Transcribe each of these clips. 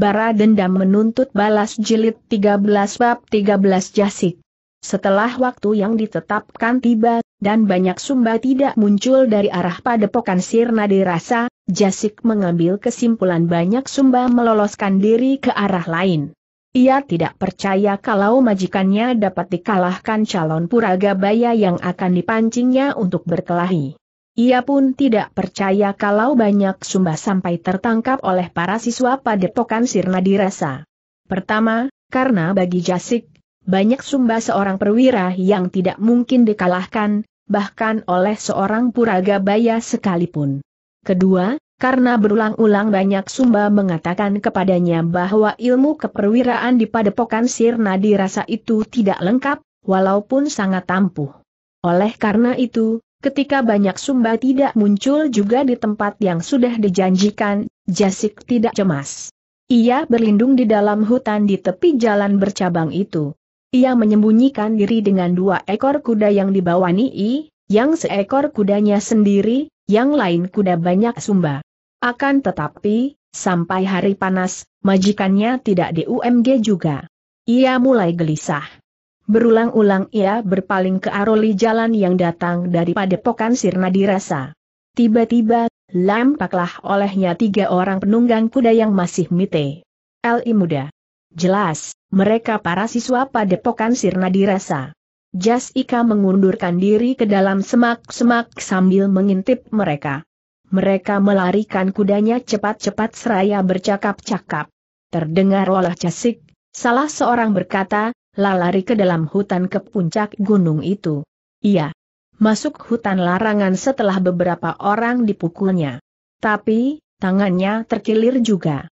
Bara Dendam menuntut balas jilid 13 bab 13 jasik. Setelah waktu yang ditetapkan tiba, dan banyak sumba tidak muncul dari arah padepokan Sirna dirasa, Jasik mengambil kesimpulan banyak sumba meloloskan diri ke arah lain. Ia tidak percaya kalau majikannya dapat dikalahkan calon puraga Puragabaya yang akan dipancingnya untuk berkelahi. Ia pun tidak percaya kalau banyak sumba sampai tertangkap oleh para siswa padepokan Sirna dirasa. Pertama, karena bagi Jasik, banyak sumba seorang perwira yang tidak mungkin dikalahkan, bahkan oleh seorang puraga puragabaya sekalipun. Kedua, karena berulang-ulang banyak sumba mengatakan kepadanya bahwa ilmu keperwiraan di padepokan Sirna dirasa itu tidak lengkap, walaupun sangat ampuh. Oleh karena itu, Ketika banyak sumba tidak muncul juga di tempat yang sudah dijanjikan, Jasik tidak cemas. Ia berlindung di dalam hutan di tepi jalan bercabang itu. Ia menyembunyikan diri dengan dua ekor kuda yang dibawa Nii, yang seekor kudanya sendiri, yang lain kuda banyak sumba. Akan tetapi, sampai hari panas, majikannya tidak di UMG juga. Ia mulai gelisah. Berulang-ulang ia berpaling ke aroli jalan yang datang dari padepokan Sirna dirasa. Tiba-tiba, lampaklah olehnya tiga orang penunggang kuda yang masih mite. L.I. muda. Jelas, mereka para siswa padepokan Sirna dirasa. Jas Ika mengundurkan diri ke dalam semak-semak sambil mengintip mereka. Mereka melarikan kudanya cepat-cepat seraya bercakap-cakap. Terdengar oleh Jasik, salah seorang berkata, Lari ke dalam hutan ke puncak gunung itu. Iya. Masuk hutan larangan setelah beberapa orang dipukulnya. Tapi, tangannya terkilir juga.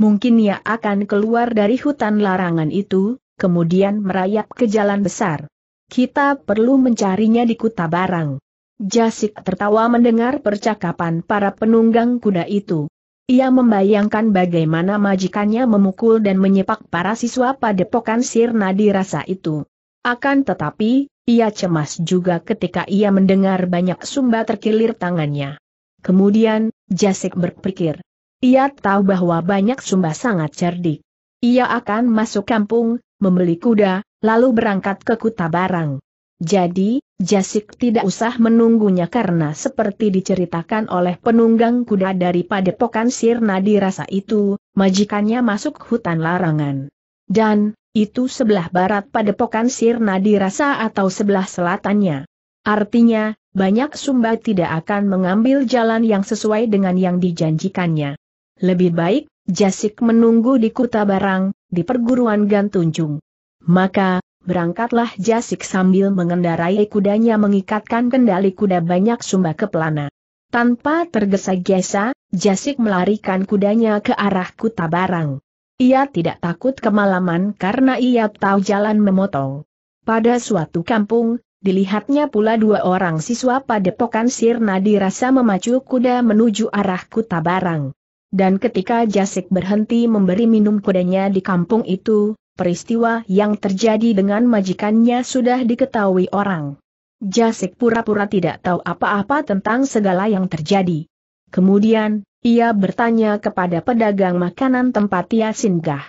Mungkin ia akan keluar dari hutan larangan itu, kemudian merayap ke jalan besar. Kita perlu mencarinya di Kuta Barang. Jasik tertawa mendengar percakapan para penunggang kuda itu. Ia membayangkan bagaimana majikannya memukul dan menyepak para siswa pada padepokan sirna di rasa itu. Akan tetapi, ia cemas juga ketika ia mendengar banyak sumba terkilir tangannya. Kemudian, Jasek berpikir. Ia tahu bahwa banyak sumba sangat cerdik. Ia akan masuk kampung, membeli kuda, lalu berangkat ke Kuta Barang. Jadi, Jasik tidak usah menunggunya karena seperti diceritakan oleh penunggang kuda dari padepokan Sirna Rasa itu, majikannya masuk hutan larangan. Dan, itu sebelah barat padepokan Sirna Rasa atau sebelah selatannya. Artinya, banyak sumba tidak akan mengambil jalan yang sesuai dengan yang dijanjikannya. Lebih baik, Jasik menunggu di Kuta Barang, di perguruan Gantunjung. Maka, berangkatlah Jasik sambil mengendarai kudanya mengikatkan kendali kuda banyak sumba ke pelana. Tanpa tergesa-gesa, Jasik melarikan kudanya ke arah Kuta Barang. Ia tidak takut kemalaman karena ia tahu jalan memotong. Pada suatu kampung, dilihatnya pula dua orang siswa padepokan Sirna dirasa memacu kuda menuju arah Kuta Barang. Dan ketika Jasik berhenti memberi minum kudanya di kampung itu, peristiwa yang terjadi dengan majikannya sudah diketahui orang. Jasik pura-pura tidak tahu apa-apa tentang segala yang terjadi. Kemudian, ia bertanya kepada pedagang makanan tempat ia singgah.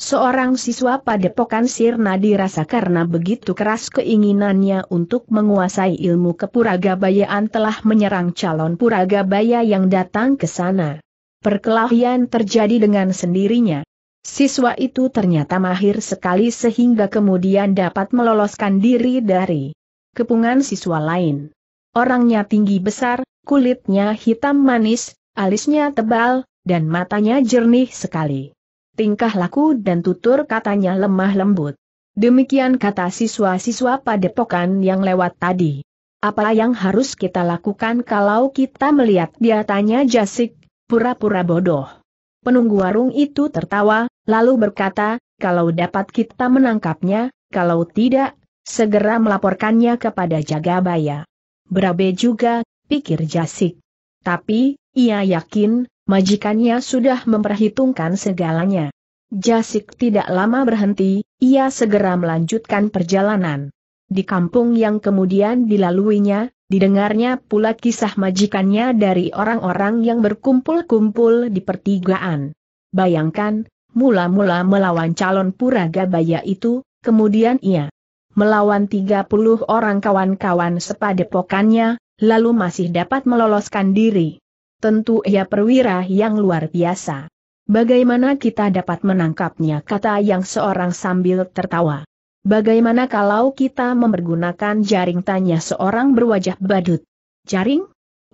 Seorang siswa padepokan Sirna dirasa karena begitu keras keinginannya untuk menguasai ilmu kepuragabayaan telah menyerang calon puragabaya yang datang ke sana. Perkelahian terjadi dengan sendirinya. Siswa itu ternyata mahir sekali sehingga kemudian dapat meloloskan diri dari kepungan siswa lain. Orangnya tinggi besar, kulitnya hitam manis, alisnya tebal, dan matanya jernih sekali. Tingkah laku dan tutur katanya lemah lembut. Demikian kata siswa-siswa padepokan yang lewat tadi. Apa yang harus kita lakukan kalau kita melihat dia tanya Jasik, pura-pura bodoh. Penunggu warung itu tertawa, lalu berkata, kalau dapat kita menangkapnya, kalau tidak, segera melaporkannya kepada Jagabaya. Berabe juga, pikir Jasik. Tapi, ia yakin, majikannya sudah memperhitungkan segalanya. Jasik tidak lama berhenti, ia segera melanjutkan perjalanan. Di kampung yang kemudian dilaluinya, didengarnya pula kisah majikannya dari orang-orang yang berkumpul-kumpul di pertigaan. Bayangkan, mula-mula melawan calon puraga baya itu, kemudian ia melawan 30 orang kawan-kawan sepadepokannya, lalu masih dapat meloloskan diri. Tentu ia perwira yang luar biasa. Bagaimana kita dapat menangkapnya kata yang seorang sambil tertawa. Bagaimana kalau kita mempergunakan jaring tanya seorang berwajah badut? Jaring?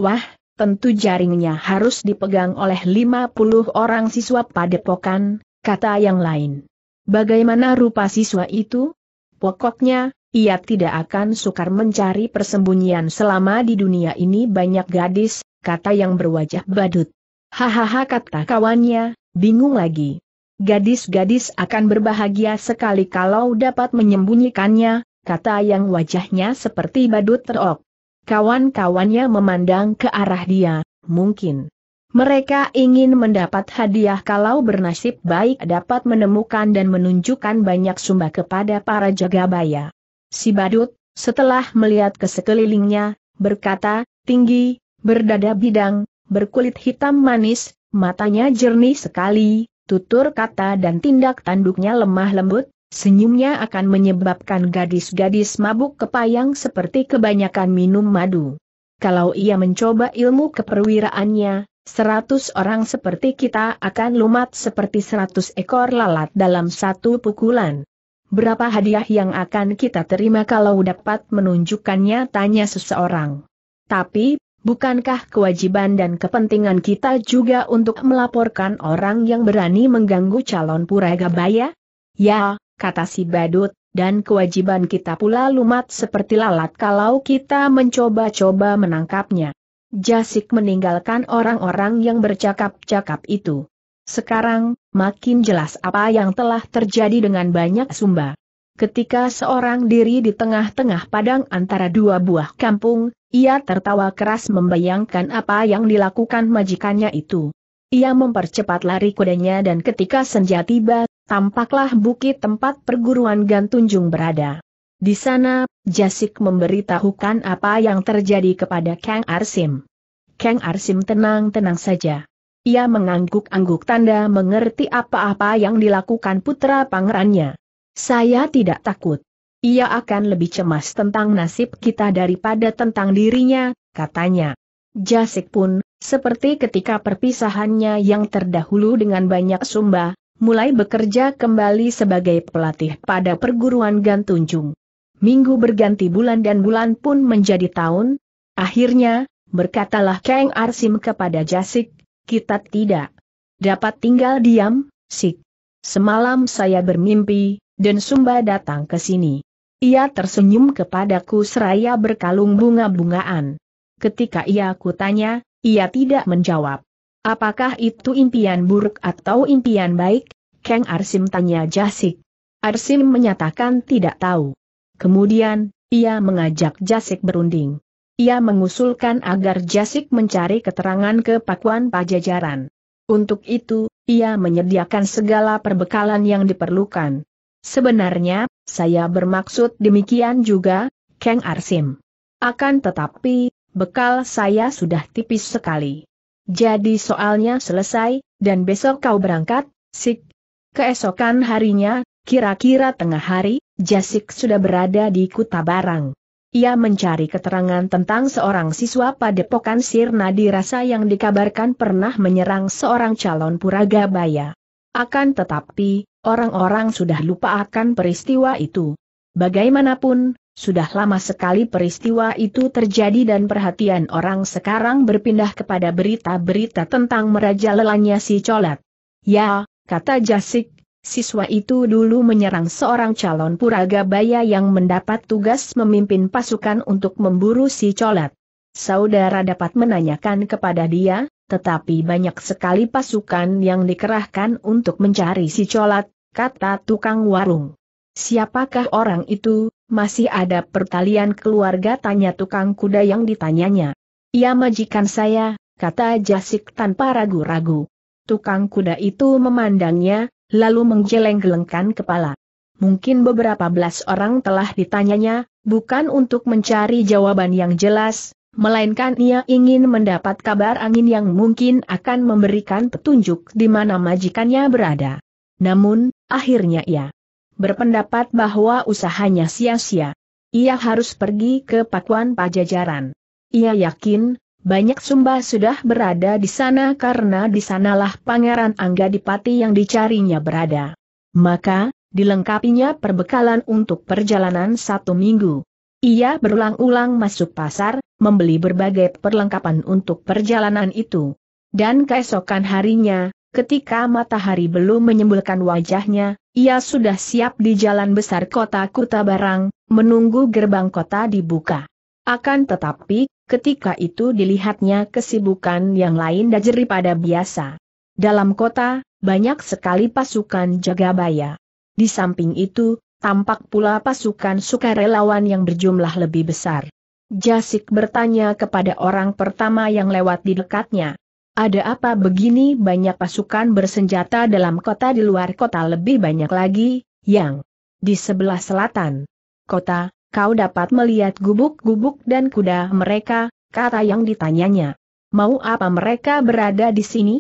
Wah, tentu jaringnya harus dipegang oleh 50 orang siswa padepokan, kata yang lain. Bagaimana rupa siswa itu? Pokoknya, ia tidak akan sukar mencari persembunyian selama di dunia ini banyak gadis, kata yang berwajah badut. Hahaha kata kawannya, bingung lagi. Gadis-gadis akan berbahagia sekali kalau dapat menyembunyikannya, kata yang wajahnya seperti badut terok. Kawan-kawannya memandang ke arah dia, mungkin. Mereka ingin mendapat hadiah kalau bernasib baik dapat menemukan dan menunjukkan banyak sumba kepada para jagabaya. Si badut, setelah melihat ke sekelilingnya, berkata, tinggi, berdada bidang, berkulit hitam manis, matanya jernih sekali, tutur kata dan tindak tanduknya lemah lembut, senyumnya akan menyebabkan gadis-gadis mabuk kepayang seperti kebanyakan minum madu. Kalau ia mencoba ilmu keperwiraannya, Seratus orang seperti kita akan lumat seperti seratus ekor lalat dalam satu pukulan. Berapa hadiah yang akan kita terima kalau dapat menunjukkannya tanya seseorang. Tapi, bukankah kewajiban dan kepentingan kita juga untuk melaporkan orang yang berani mengganggu calon puragabaya? Ya, kata si badut, dan kewajiban kita pula lumat seperti lalat kalau kita mencoba-coba menangkapnya. Jasik meninggalkan orang-orang yang bercakap-cakap itu. Sekarang, makin jelas apa yang telah terjadi dengan banyak sumba. Ketika seorang diri di tengah-tengah padang antara dua buah kampung, ia tertawa keras membayangkan apa yang dilakukan majikannya itu. Ia mempercepat lari kudanya dan ketika senja tiba, tampaklah bukit tempat perguruan Gantunjung berada. Di sana, Jasik memberitahukan apa yang terjadi kepada Kang Arsim. Kang Arsim tenang-tenang saja. Ia mengangguk-angguk tanda mengerti apa-apa yang dilakukan putra pangerannya. Saya tidak takut. Ia akan lebih cemas tentang nasib kita daripada tentang dirinya, katanya. Jasik pun, seperti ketika perpisahannya yang terdahulu dengan banyak sumba, mulai bekerja kembali sebagai pelatih pada perguruan Gantunjung minggu berganti bulan dan bulan pun menjadi tahun. Akhirnya, berkatalah Kang Arsim kepada Jasik, kita tidak dapat tinggal diam, Sik. Semalam saya bermimpi, dan Sumba datang ke sini. Ia tersenyum kepadaku seraya berkalung bunga-bungaan. Ketika ia kutanya, ia tidak menjawab. Apakah itu impian buruk atau impian baik? Kang Arsim tanya Jasik. Arsim menyatakan tidak tahu. Kemudian, ia mengajak Jasik berunding. Ia mengusulkan agar Jasik mencari keterangan ke Pakuan Pajajaran. Untuk itu, ia menyediakan segala perbekalan yang diperlukan. Sebenarnya, saya bermaksud demikian juga, Kang Arsim. Akan tetapi, bekal saya sudah tipis sekali. Jadi soalnya selesai, dan besok kau berangkat, Sik. Keesokan harinya, kira-kira tengah hari, Jasik sudah berada di Kuta Barang. Ia mencari keterangan tentang seorang siswa padepokan Sirna Rasa yang dikabarkan pernah menyerang seorang calon puraga Baya. Akan tetapi, orang-orang sudah lupa akan peristiwa itu. Bagaimanapun, sudah lama sekali peristiwa itu terjadi dan perhatian orang sekarang berpindah kepada berita-berita tentang merajalelanya si colat. Ya, kata Jasik, siswa itu dulu menyerang seorang calon puraga puragabaya yang mendapat tugas memimpin pasukan untuk memburu si colat. Saudara dapat menanyakan kepada dia, tetapi banyak sekali pasukan yang dikerahkan untuk mencari si colat, kata tukang warung. Siapakah orang itu, masih ada pertalian keluarga tanya tukang kuda yang ditanyanya. Ia majikan saya, kata Jasik tanpa ragu-ragu. Tukang kuda itu memandangnya, lalu menggeleng-gelengkan kepala. Mungkin beberapa belas orang telah ditanyanya, bukan untuk mencari jawaban yang jelas, melainkan ia ingin mendapat kabar angin yang mungkin akan memberikan petunjuk di mana majikannya berada. Namun, akhirnya ia berpendapat bahwa usahanya sia-sia. Ia harus pergi ke Pakuan Pajajaran. Ia yakin, banyak sumba sudah berada di sana karena di sanalah Pangeran Angga Dipati yang dicarinya berada. Maka, dilengkapinya perbekalan untuk perjalanan satu minggu. Ia berulang-ulang masuk pasar, membeli berbagai perlengkapan untuk perjalanan itu. Dan keesokan harinya, ketika matahari belum menyembulkan wajahnya, ia sudah siap di jalan besar kota Kuta Barang, menunggu gerbang kota dibuka. Akan tetapi, ketika itu dilihatnya kesibukan yang lain pada biasa. Dalam kota, banyak sekali pasukan Jagabaya. Di samping itu, tampak pula pasukan sukarelawan yang berjumlah lebih besar. Jasik bertanya kepada orang pertama yang lewat di dekatnya. Ada apa begini banyak pasukan bersenjata dalam kota di luar kota lebih banyak lagi, yang di sebelah selatan kota, kau dapat melihat gubuk-gubuk dan kuda mereka, kata yang ditanyanya. Mau apa mereka berada di sini?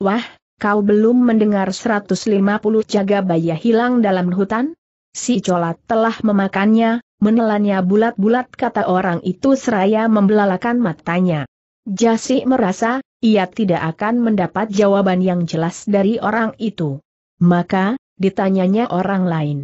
Wah, kau belum mendengar 150 jaga baya hilang dalam hutan? Si colat telah memakannya, menelannya bulat-bulat kata orang itu seraya membelalakan matanya. Jasi merasa, ia tidak akan mendapat jawaban yang jelas dari orang itu. Maka, ditanyanya orang lain.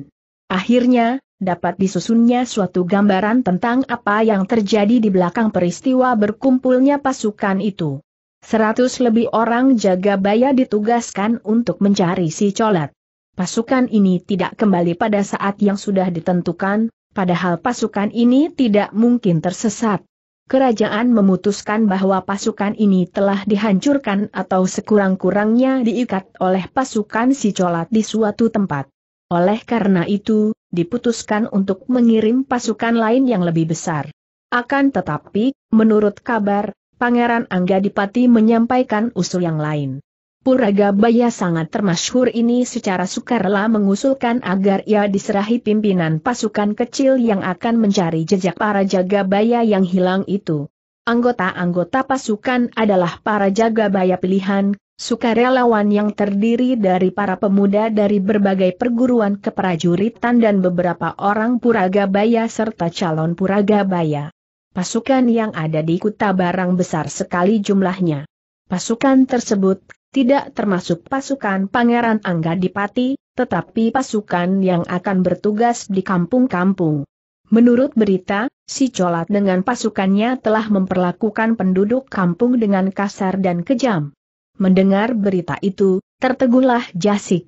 Akhirnya, dapat disusunnya suatu gambaran tentang apa yang terjadi di belakang peristiwa berkumpulnya pasukan itu. Seratus lebih orang jaga baya ditugaskan untuk mencari si colat. Pasukan ini tidak kembali pada saat yang sudah ditentukan, padahal pasukan ini tidak mungkin tersesat. Kerajaan memutuskan bahwa pasukan ini telah dihancurkan atau sekurang-kurangnya diikat oleh pasukan si colat di suatu tempat. Oleh karena itu, diputuskan untuk mengirim pasukan lain yang lebih besar. Akan tetapi, menurut kabar, Pangeran Angga Dipati menyampaikan usul yang lain. Puraga Baya sangat termasyhur ini secara sukarela mengusulkan agar ia diserahi pimpinan pasukan kecil yang akan mencari jejak para jaga Baya yang hilang itu. Anggota-anggota pasukan adalah para jaga Baya pilihan, Sukarelawan yang terdiri dari para pemuda dari berbagai perguruan keprajuritan dan beberapa orang Puragabaya serta calon Puragabaya. Pasukan yang ada di Kuta Barang besar sekali jumlahnya. Pasukan tersebut tidak termasuk pasukan Pangeran Angga Dipati, tetapi pasukan yang akan bertugas di kampung-kampung. Menurut berita, si Colat dengan pasukannya telah memperlakukan penduduk kampung dengan kasar dan kejam. Mendengar berita itu, terteguhlah Jasik.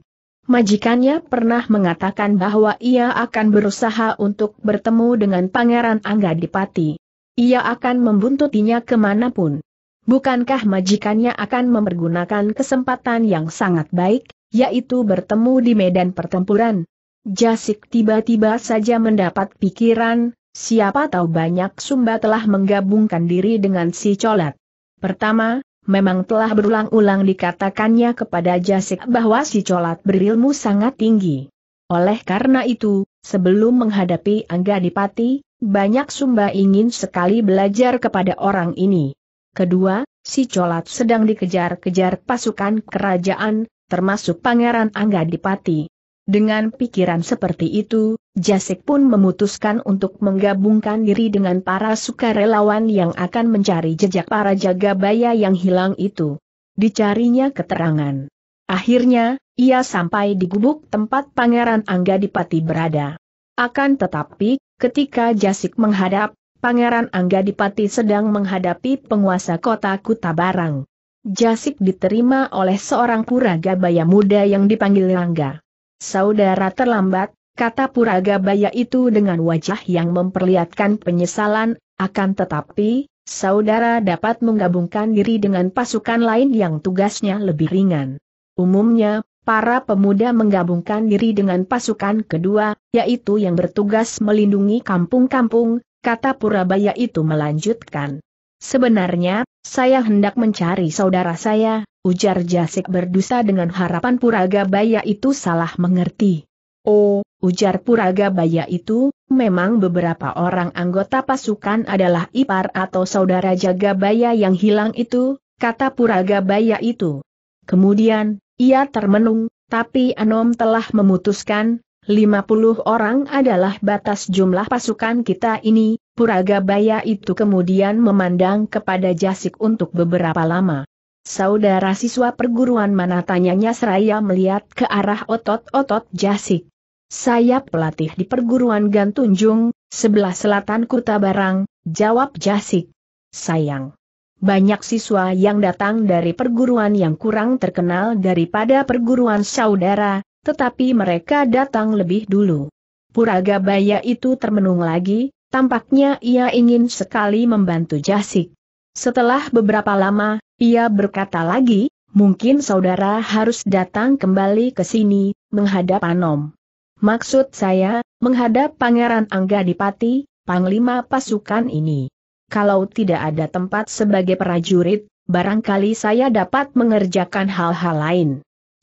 Majikannya pernah mengatakan bahwa ia akan berusaha untuk bertemu dengan Pangeran Angga Dipati. Ia akan membuntutinya kemanapun. Bukankah majikannya akan mempergunakan kesempatan yang sangat baik, yaitu bertemu di medan pertempuran? Jasik tiba-tiba saja mendapat pikiran, siapa tahu banyak Sumba telah menggabungkan diri dengan si Colat. Pertama, memang telah berulang-ulang dikatakannya kepada Jasik bahwa si colat berilmu sangat tinggi. Oleh karena itu, sebelum menghadapi Angga Dipati, banyak sumba ingin sekali belajar kepada orang ini. Kedua, si colat sedang dikejar-kejar pasukan kerajaan, termasuk Pangeran Angga Dipati. Dengan pikiran seperti itu, Jasek pun memutuskan untuk menggabungkan diri dengan para sukarelawan yang akan mencari jejak para jaga baya yang hilang itu. Dicarinya keterangan. Akhirnya, ia sampai di gubuk tempat Pangeran Angga Dipati berada. Akan tetapi, ketika Jasik menghadap, Pangeran Angga Dipati sedang menghadapi penguasa kota Kutabarang. Jasik diterima oleh seorang kuraga baya muda yang dipanggil Rangga. Saudara terlambat, kata Puraga Baya itu dengan wajah yang memperlihatkan penyesalan, akan tetapi, saudara dapat menggabungkan diri dengan pasukan lain yang tugasnya lebih ringan. Umumnya, para pemuda menggabungkan diri dengan pasukan kedua, yaitu yang bertugas melindungi kampung-kampung, kata Purabaya itu melanjutkan. Sebenarnya, saya hendak mencari saudara saya, ujar Jasek berdusta dengan harapan Puraga Baya itu salah mengerti. Oh, ujar Puraga Baya itu, memang beberapa orang anggota pasukan adalah ipar atau saudara jaga Baya yang hilang itu, kata Puraga Baya itu. Kemudian, ia termenung, tapi Anom telah memutuskan, 50 orang adalah batas jumlah pasukan kita ini, Puragabaya itu kemudian memandang kepada Jasik untuk beberapa lama. Saudara siswa perguruan mana tanyanya seraya melihat ke arah otot-otot Jasik. Saya pelatih di perguruan Gantunjung, sebelah selatan Kuta Barang, jawab Jasik. Sayang. Banyak siswa yang datang dari perguruan yang kurang terkenal daripada perguruan saudara, tetapi mereka datang lebih dulu. Puragabaya itu termenung lagi, Tampaknya ia ingin sekali membantu Jasik. Setelah beberapa lama, ia berkata lagi, mungkin saudara harus datang kembali ke sini, menghadap Anom. Maksud saya, menghadap Pangeran Angga Dipati, Panglima pasukan ini. Kalau tidak ada tempat sebagai prajurit, barangkali saya dapat mengerjakan hal-hal lain.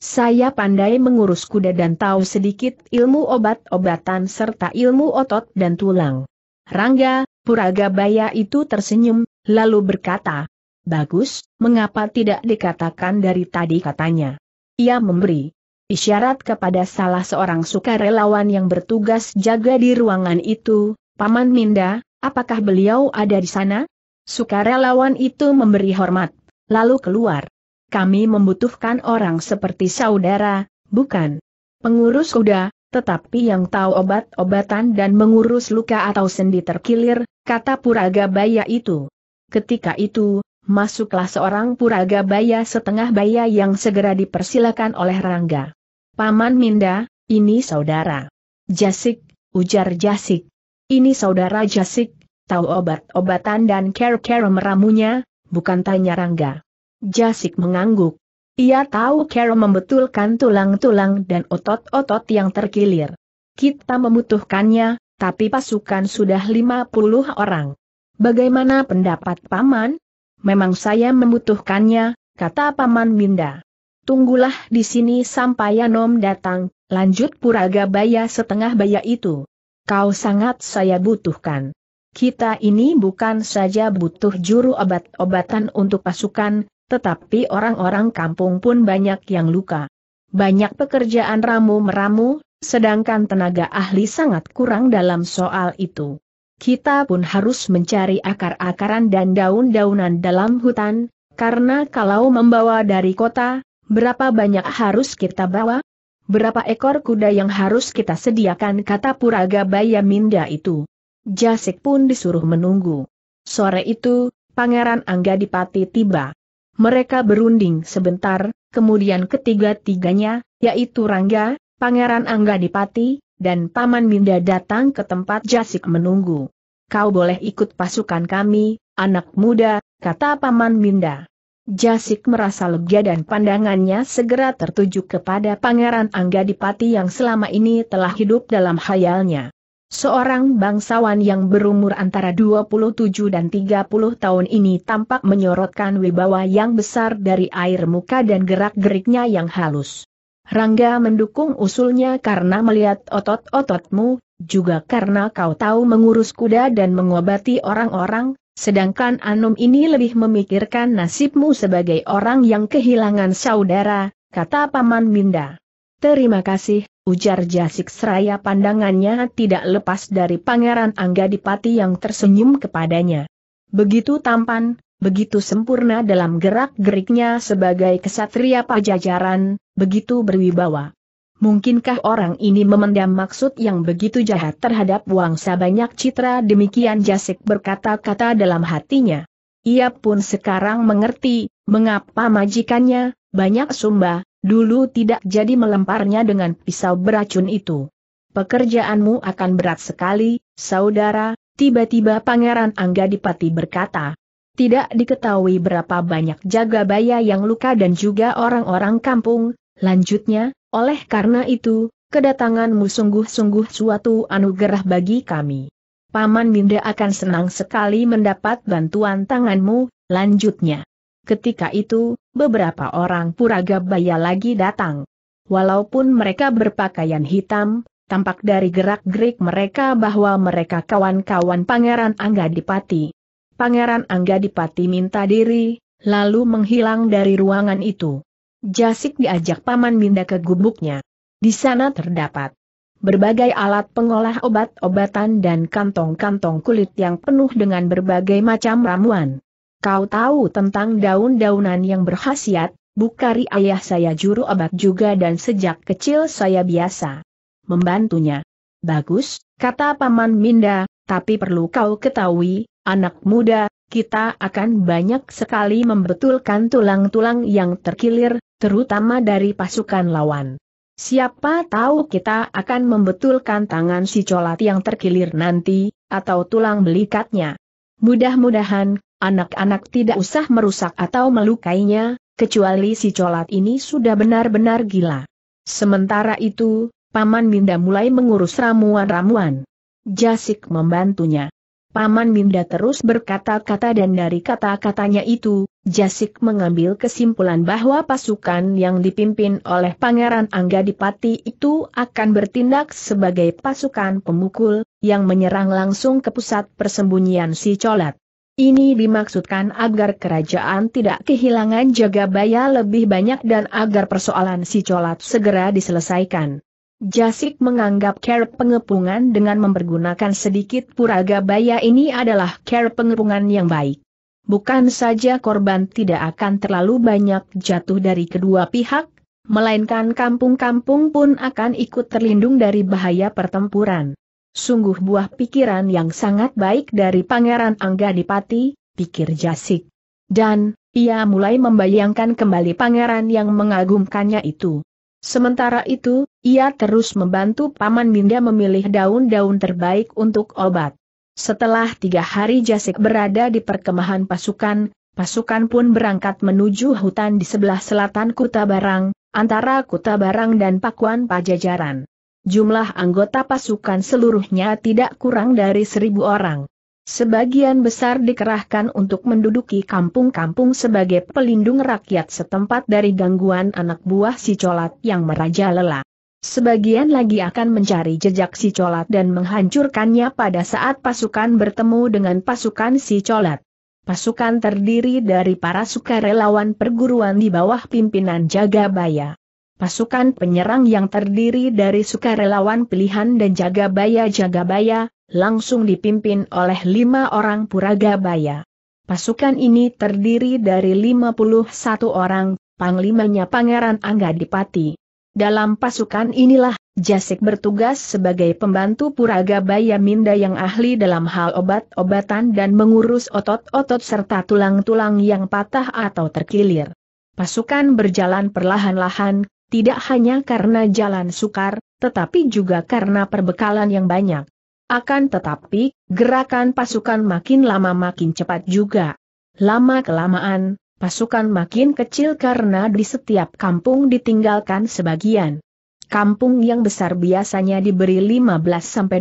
Saya pandai mengurus kuda dan tahu sedikit ilmu obat-obatan serta ilmu otot dan tulang. Rangga, Puragabaya itu tersenyum, lalu berkata, Bagus, mengapa tidak dikatakan dari tadi katanya. Ia memberi isyarat kepada salah seorang sukarelawan yang bertugas jaga di ruangan itu, Paman Minda, apakah beliau ada di sana? Sukarelawan itu memberi hormat, lalu keluar. Kami membutuhkan orang seperti saudara, bukan pengurus kuda, tetapi yang tahu obat-obatan dan mengurus luka atau sendi terkilir, kata Puraga Baya itu. Ketika itu, masuklah seorang Puraga Baya setengah baya yang segera dipersilakan oleh Rangga. Paman Minda, ini saudara. Jasik, ujar Jasik. Ini saudara Jasik, tahu obat-obatan dan care-care meramunya, bukan tanya Rangga. Jasik mengangguk. Ia tahu Carol membetulkan tulang-tulang dan otot-otot yang terkilir. Kita membutuhkannya, tapi pasukan sudah 50 orang. Bagaimana pendapat Paman? Memang saya membutuhkannya, kata Paman Minda. Tunggulah di sini sampai Yanom datang, lanjut Puraga Baya setengah baya itu. Kau sangat saya butuhkan. Kita ini bukan saja butuh juru obat-obatan untuk pasukan, tetapi orang-orang kampung pun banyak yang luka. Banyak pekerjaan ramu-meramu, sedangkan tenaga ahli sangat kurang dalam soal itu. Kita pun harus mencari akar-akaran dan daun-daunan dalam hutan, karena kalau membawa dari kota, berapa banyak harus kita bawa? Berapa ekor kuda yang harus kita sediakan kata Puraga Baya Minda itu. Jasek pun disuruh menunggu. Sore itu, Pangeran Angga Anggadipati tiba. Mereka berunding sebentar, kemudian ketiga-tiganya, yaitu Rangga, Pangeran Angga Dipati, dan Paman Minda datang ke tempat Jasik menunggu. Kau boleh ikut pasukan kami, anak muda, kata Paman Minda. Jasik merasa lega dan pandangannya segera tertuju kepada Pangeran Angga Dipati yang selama ini telah hidup dalam hayalnya. Seorang bangsawan yang berumur antara 27 dan 30 tahun ini tampak menyorotkan wibawa yang besar dari air muka dan gerak-geriknya yang halus. Rangga mendukung usulnya karena melihat otot-ototmu, juga karena kau tahu mengurus kuda dan mengobati orang-orang, sedangkan Anum ini lebih memikirkan nasibmu sebagai orang yang kehilangan saudara, kata Paman Minda. Terima kasih, ujar Jasik Seraya pandangannya tidak lepas dari Pangeran Angga Dipati yang tersenyum kepadanya. Begitu tampan, begitu sempurna dalam gerak-geriknya sebagai kesatria pajajaran, begitu berwibawa. Mungkinkah orang ini memendam maksud yang begitu jahat terhadap wangsa banyak citra demikian Jasik berkata-kata dalam hatinya. Ia pun sekarang mengerti, mengapa majikannya, banyak sumba, Dulu tidak jadi melemparnya dengan pisau beracun itu. Pekerjaanmu akan berat sekali, saudara, tiba-tiba Pangeran Angga Dipati berkata. Tidak diketahui berapa banyak jaga baya yang luka dan juga orang-orang kampung, lanjutnya, oleh karena itu, kedatanganmu sungguh-sungguh suatu anugerah bagi kami. Paman Minda akan senang sekali mendapat bantuan tanganmu, lanjutnya. Ketika itu, beberapa orang puraga baya lagi datang. Walaupun mereka berpakaian hitam, tampak dari gerak-gerik mereka bahwa mereka kawan-kawan Pangeran Anggadipati. Pangeran Anggadipati minta diri, lalu menghilang dari ruangan itu. Jasik diajak paman Minda ke gubuknya. Di sana terdapat berbagai alat pengolah obat-obatan dan kantong-kantong kulit yang penuh dengan berbagai macam ramuan. Kau tahu tentang daun-daunan yang berkhasiat, Bukari ayah saya juru obat juga dan sejak kecil saya biasa membantunya. Bagus, kata Paman Minda, tapi perlu kau ketahui, anak muda, kita akan banyak sekali membetulkan tulang-tulang yang terkilir, terutama dari pasukan lawan. Siapa tahu kita akan membetulkan tangan si colat yang terkilir nanti, atau tulang belikatnya. Mudah-mudahan, Anak-anak tidak usah merusak atau melukainya, kecuali si colat ini sudah benar-benar gila. Sementara itu, Paman Minda mulai mengurus ramuan-ramuan. Jasik membantunya. Paman Minda terus berkata-kata dan dari kata-katanya itu, Jasik mengambil kesimpulan bahwa pasukan yang dipimpin oleh Pangeran Angga Dipati itu akan bertindak sebagai pasukan pemukul, yang menyerang langsung ke pusat persembunyian si Colat. Ini dimaksudkan agar kerajaan tidak kehilangan jaga baya lebih banyak dan agar persoalan si colat segera diselesaikan. Jasik menganggap care pengepungan dengan mempergunakan sedikit puraga baya ini adalah care pengepungan yang baik. Bukan saja korban tidak akan terlalu banyak jatuh dari kedua pihak, melainkan kampung-kampung pun akan ikut terlindung dari bahaya pertempuran. Sungguh buah pikiran yang sangat baik dari Pangeran Angga Dipati, pikir Jasik. Dan, ia mulai membayangkan kembali pangeran yang mengagumkannya itu. Sementara itu, ia terus membantu Paman Minda memilih daun-daun terbaik untuk obat. Setelah tiga hari Jasik berada di perkemahan pasukan, pasukan pun berangkat menuju hutan di sebelah selatan Kuta Barang, antara Kuta Barang dan Pakuan Pajajaran jumlah anggota pasukan seluruhnya tidak kurang dari seribu orang. Sebagian besar dikerahkan untuk menduduki kampung-kampung sebagai pelindung rakyat setempat dari gangguan anak buah si colat yang merajalela. Sebagian lagi akan mencari jejak si colat dan menghancurkannya pada saat pasukan bertemu dengan pasukan si colat. Pasukan terdiri dari para sukarelawan perguruan di bawah pimpinan Jagabaya. Pasukan penyerang yang terdiri dari sukarelawan pilihan dan jaga jaga jagabaya langsung dipimpin oleh lima orang puraga puragabaya. Pasukan ini terdiri dari 51 orang, panglimanya Pangeran Angga Dipati. Dalam pasukan inilah, Jasik bertugas sebagai pembantu puraga Puragabaya Minda yang ahli dalam hal obat-obatan dan mengurus otot-otot serta tulang-tulang yang patah atau terkilir. Pasukan berjalan perlahan-lahan, tidak hanya karena jalan sukar, tetapi juga karena perbekalan yang banyak. Akan tetapi, gerakan pasukan makin lama makin cepat juga. Lama-kelamaan, pasukan makin kecil karena di setiap kampung ditinggalkan sebagian. Kampung yang besar biasanya diberi 15-20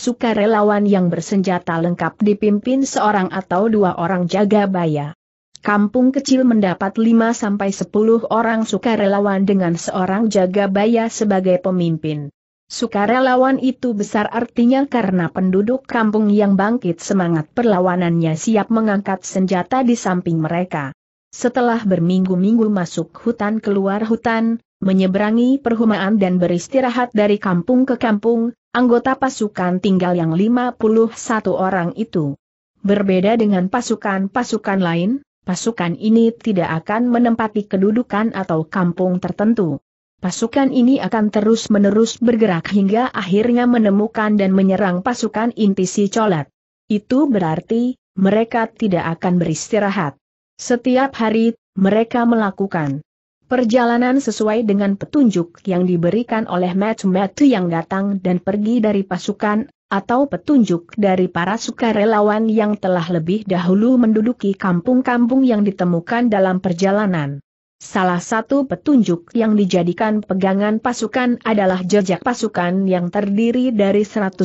sukarelawan yang bersenjata lengkap dipimpin seorang atau dua orang jaga baya kampung kecil mendapat 5-10 orang sukarelawan dengan seorang jaga jagabaya sebagai pemimpin. Sukarelawan itu besar artinya karena penduduk kampung yang bangkit semangat perlawanannya siap mengangkat senjata di samping mereka. Setelah berminggu-minggu masuk hutan keluar hutan, menyeberangi perhumaan dan beristirahat dari kampung ke kampung, anggota pasukan tinggal yang 51 orang itu. Berbeda dengan pasukan-pasukan lain, pasukan ini tidak akan menempati kedudukan atau kampung tertentu. Pasukan ini akan terus-menerus bergerak hingga akhirnya menemukan dan menyerang pasukan inti si colat. Itu berarti, mereka tidak akan beristirahat. Setiap hari, mereka melakukan perjalanan sesuai dengan petunjuk yang diberikan oleh Matsu yang datang dan pergi dari pasukan atau petunjuk dari para sukarelawan yang telah lebih dahulu menduduki kampung-kampung yang ditemukan dalam perjalanan. Salah satu petunjuk yang dijadikan pegangan pasukan adalah jejak pasukan yang terdiri dari 150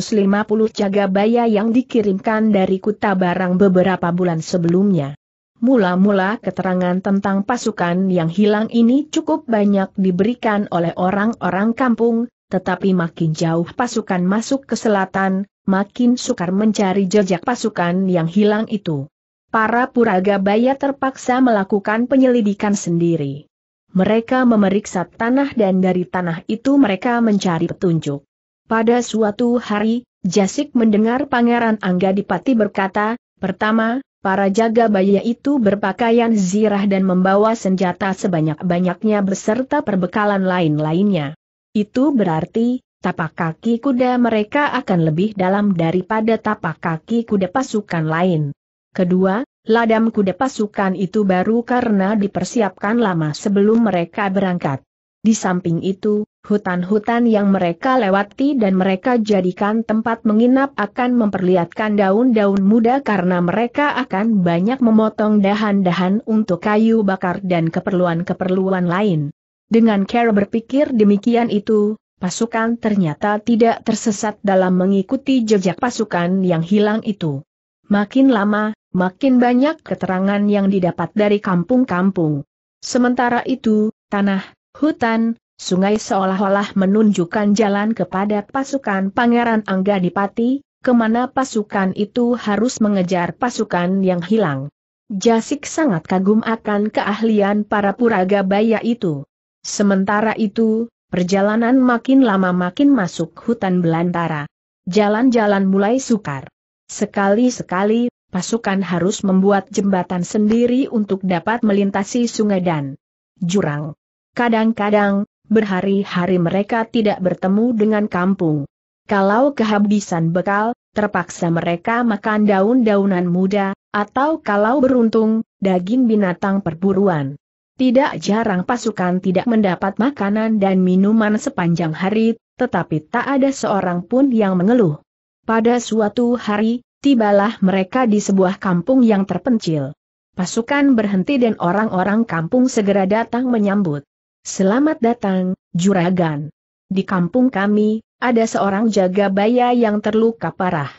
cagabaya yang dikirimkan dari Kuta Barang beberapa bulan sebelumnya. Mula-mula keterangan tentang pasukan yang hilang ini cukup banyak diberikan oleh orang-orang kampung, tetapi makin jauh pasukan masuk ke selatan, makin sukar mencari jejak pasukan yang hilang itu. Para puraga Puragabaya terpaksa melakukan penyelidikan sendiri. Mereka memeriksa tanah dan dari tanah itu mereka mencari petunjuk. Pada suatu hari, Jasik mendengar Pangeran Angga Dipati berkata, pertama, para jaga baya itu berpakaian zirah dan membawa senjata sebanyak-banyaknya beserta perbekalan lain-lainnya. Itu berarti, tapak kaki kuda mereka akan lebih dalam daripada tapak kaki kuda pasukan lain. Kedua, ladam kuda pasukan itu baru karena dipersiapkan lama sebelum mereka berangkat. Di samping itu, hutan-hutan yang mereka lewati dan mereka jadikan tempat menginap akan memperlihatkan daun-daun muda karena mereka akan banyak memotong dahan-dahan untuk kayu bakar dan keperluan-keperluan lain. Dengan Cara berpikir demikian itu, pasukan ternyata tidak tersesat dalam mengikuti jejak pasukan yang hilang itu. Makin lama, makin banyak keterangan yang didapat dari kampung-kampung. Sementara itu, tanah, hutan, sungai seolah-olah menunjukkan jalan kepada pasukan Pangeran Angga Dipati, kemana pasukan itu harus mengejar pasukan yang hilang. Jasik sangat kagum akan keahlian para puraga baya itu. Sementara itu, perjalanan makin lama makin masuk hutan belantara. Jalan-jalan mulai sukar. Sekali-sekali, pasukan harus membuat jembatan sendiri untuk dapat melintasi sungai dan jurang. Kadang-kadang, berhari-hari mereka tidak bertemu dengan kampung. Kalau kehabisan bekal, terpaksa mereka makan daun-daunan muda, atau kalau beruntung, daging binatang perburuan. Tidak jarang pasukan tidak mendapat makanan dan minuman sepanjang hari, tetapi tak ada seorang pun yang mengeluh. Pada suatu hari, tibalah mereka di sebuah kampung yang terpencil. Pasukan berhenti dan orang-orang kampung segera datang menyambut. Selamat datang, Juragan. Di kampung kami, ada seorang jaga baya yang terluka parah.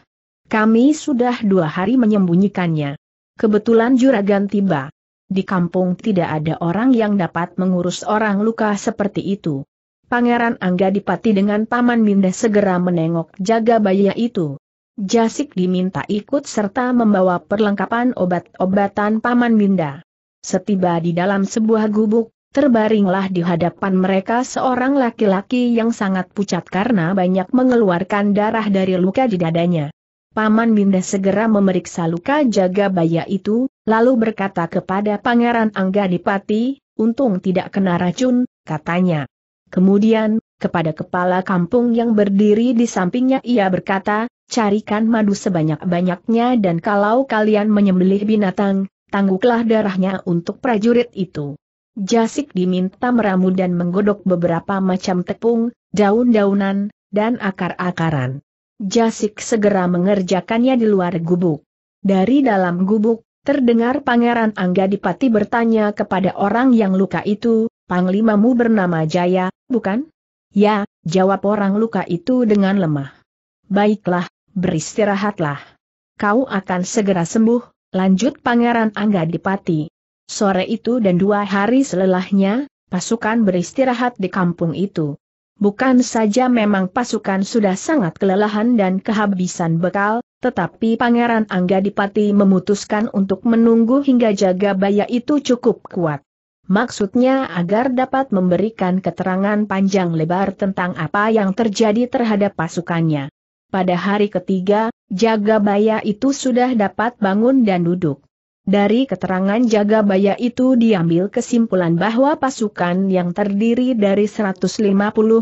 Kami sudah dua hari menyembunyikannya. Kebetulan Juragan tiba. Di kampung tidak ada orang yang dapat mengurus orang luka seperti itu. Pangeran Angga Dipati dengan Paman Minda segera menengok jaga bayi itu. Jasik diminta ikut serta membawa perlengkapan obat-obatan Paman Minda. Setiba di dalam sebuah gubuk, terbaringlah di hadapan mereka seorang laki-laki yang sangat pucat karena banyak mengeluarkan darah dari luka di dadanya. Paman Binda segera memeriksa luka jaga baya itu, lalu berkata kepada Pangeran Angga Dipati, untung tidak kena racun, katanya. Kemudian, kepada kepala kampung yang berdiri di sampingnya ia berkata, carikan madu sebanyak-banyaknya dan kalau kalian menyembelih binatang, tangguklah darahnya untuk prajurit itu. Jasik diminta meramu dan menggodok beberapa macam tepung, daun-daunan, dan akar-akaran. Jasik segera mengerjakannya di luar gubuk. Dari dalam gubuk, terdengar Pangeran Angga Dipati bertanya kepada orang yang luka itu, Panglimamu bernama Jaya, bukan? Ya, jawab orang luka itu dengan lemah. Baiklah, beristirahatlah. Kau akan segera sembuh, lanjut Pangeran Angga Dipati. Sore itu dan dua hari selelahnya, pasukan beristirahat di kampung itu. Bukan saja memang pasukan sudah sangat kelelahan dan kehabisan bekal, tetapi Pangeran Angga Dipati memutuskan untuk menunggu hingga jaga baya itu cukup kuat. Maksudnya agar dapat memberikan keterangan panjang lebar tentang apa yang terjadi terhadap pasukannya. Pada hari ketiga, jaga Jagabaya itu sudah dapat bangun dan duduk. Dari keterangan jaga Jagabaya itu diambil kesimpulan bahwa pasukan yang terdiri dari 150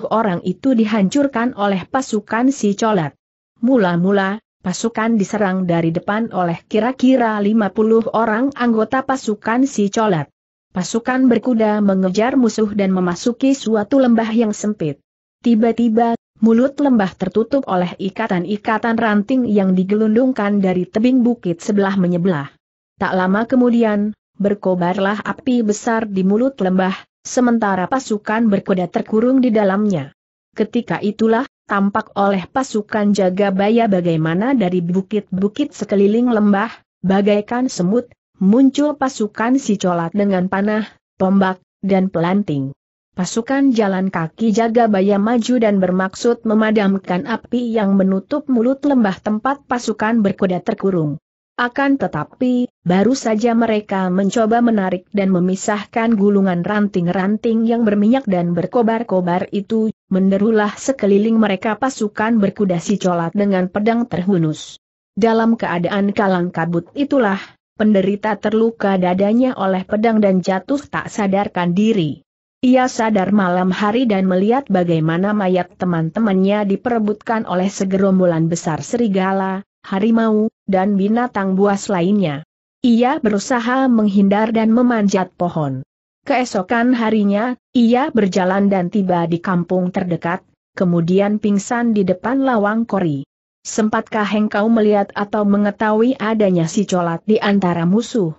orang itu dihancurkan oleh pasukan si colat. Mula-mula, pasukan diserang dari depan oleh kira-kira 50 orang anggota pasukan si colat. Pasukan berkuda mengejar musuh dan memasuki suatu lembah yang sempit. Tiba-tiba, mulut lembah tertutup oleh ikatan-ikatan ranting yang digelundungkan dari tebing bukit sebelah menyebelah. Tak lama kemudian, berkobarlah api besar di mulut lembah, sementara pasukan berkuda terkurung di dalamnya. Ketika itulah, tampak oleh pasukan jaga baya bagaimana dari bukit-bukit sekeliling lembah, bagaikan semut, muncul pasukan si colat dengan panah, tombak, dan pelanting. Pasukan jalan kaki jaga baya maju dan bermaksud memadamkan api yang menutup mulut lembah tempat pasukan berkuda terkurung. Akan tetapi, baru saja mereka mencoba menarik dan memisahkan gulungan ranting-ranting yang berminyak dan berkobar-kobar itu, menderulah sekeliling mereka pasukan berkuda si colat dengan pedang terhunus. Dalam keadaan kalang kabut itulah, penderita terluka dadanya oleh pedang dan jatuh tak sadarkan diri. Ia sadar malam hari dan melihat bagaimana mayat teman-temannya diperebutkan oleh segerombolan besar serigala, harimau, dan binatang buas lainnya. Ia berusaha menghindar dan memanjat pohon. Keesokan harinya, ia berjalan dan tiba di kampung terdekat, kemudian pingsan di depan lawang kori. Sempatkah engkau melihat atau mengetahui adanya si colat di antara musuh?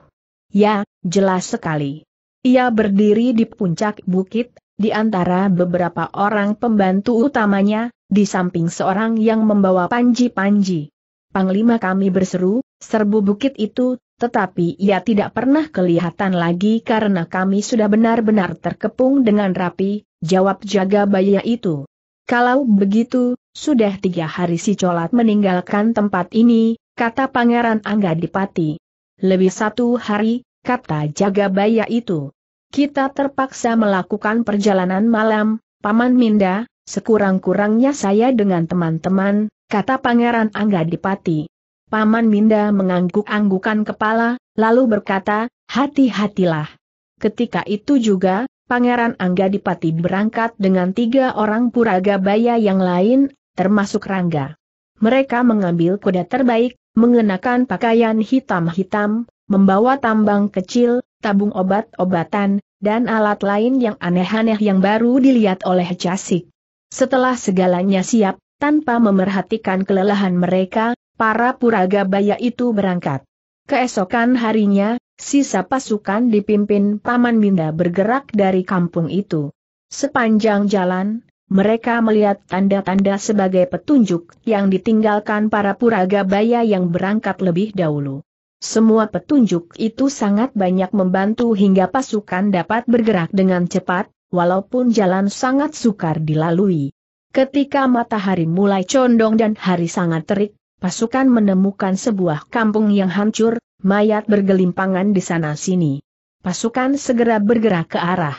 Ya, jelas sekali. Ia berdiri di puncak bukit, di antara beberapa orang pembantu utamanya, di samping seorang yang membawa panji-panji. Panglima kami berseru, serbu bukit itu, tetapi ia tidak pernah kelihatan lagi karena kami sudah benar-benar terkepung dengan rapi, jawab jaga bayi itu. Kalau begitu, sudah tiga hari si colat meninggalkan tempat ini, kata Pangeran Angga Dipati. Lebih satu hari, kata jaga bayi itu. Kita terpaksa melakukan perjalanan malam, Paman Minda, sekurang-kurangnya saya dengan teman-teman, kata Pangeran Angga Dipati, Paman Minda mengangguk-anggukan kepala, lalu berkata, hati-hatilah. Ketika itu juga, Pangeran Angga Dipati berangkat dengan tiga orang puraga baya yang lain, termasuk Rangga. Mereka mengambil kuda terbaik, mengenakan pakaian hitam-hitam, membawa tambang kecil, tabung obat-obatan, dan alat lain yang aneh-aneh yang baru dilihat oleh Jasik. Setelah segalanya siap, tanpa memerhatikan kelelahan mereka, para puraga baya itu berangkat. Keesokan harinya, sisa pasukan dipimpin Paman Minda bergerak dari kampung itu. Sepanjang jalan, mereka melihat tanda-tanda sebagai petunjuk yang ditinggalkan para puraga baya yang berangkat lebih dahulu. Semua petunjuk itu sangat banyak membantu hingga pasukan dapat bergerak dengan cepat, walaupun jalan sangat sukar dilalui. Ketika matahari mulai condong dan hari sangat terik, pasukan menemukan sebuah kampung yang hancur, mayat bergelimpangan di sana-sini. Pasukan segera bergerak ke arah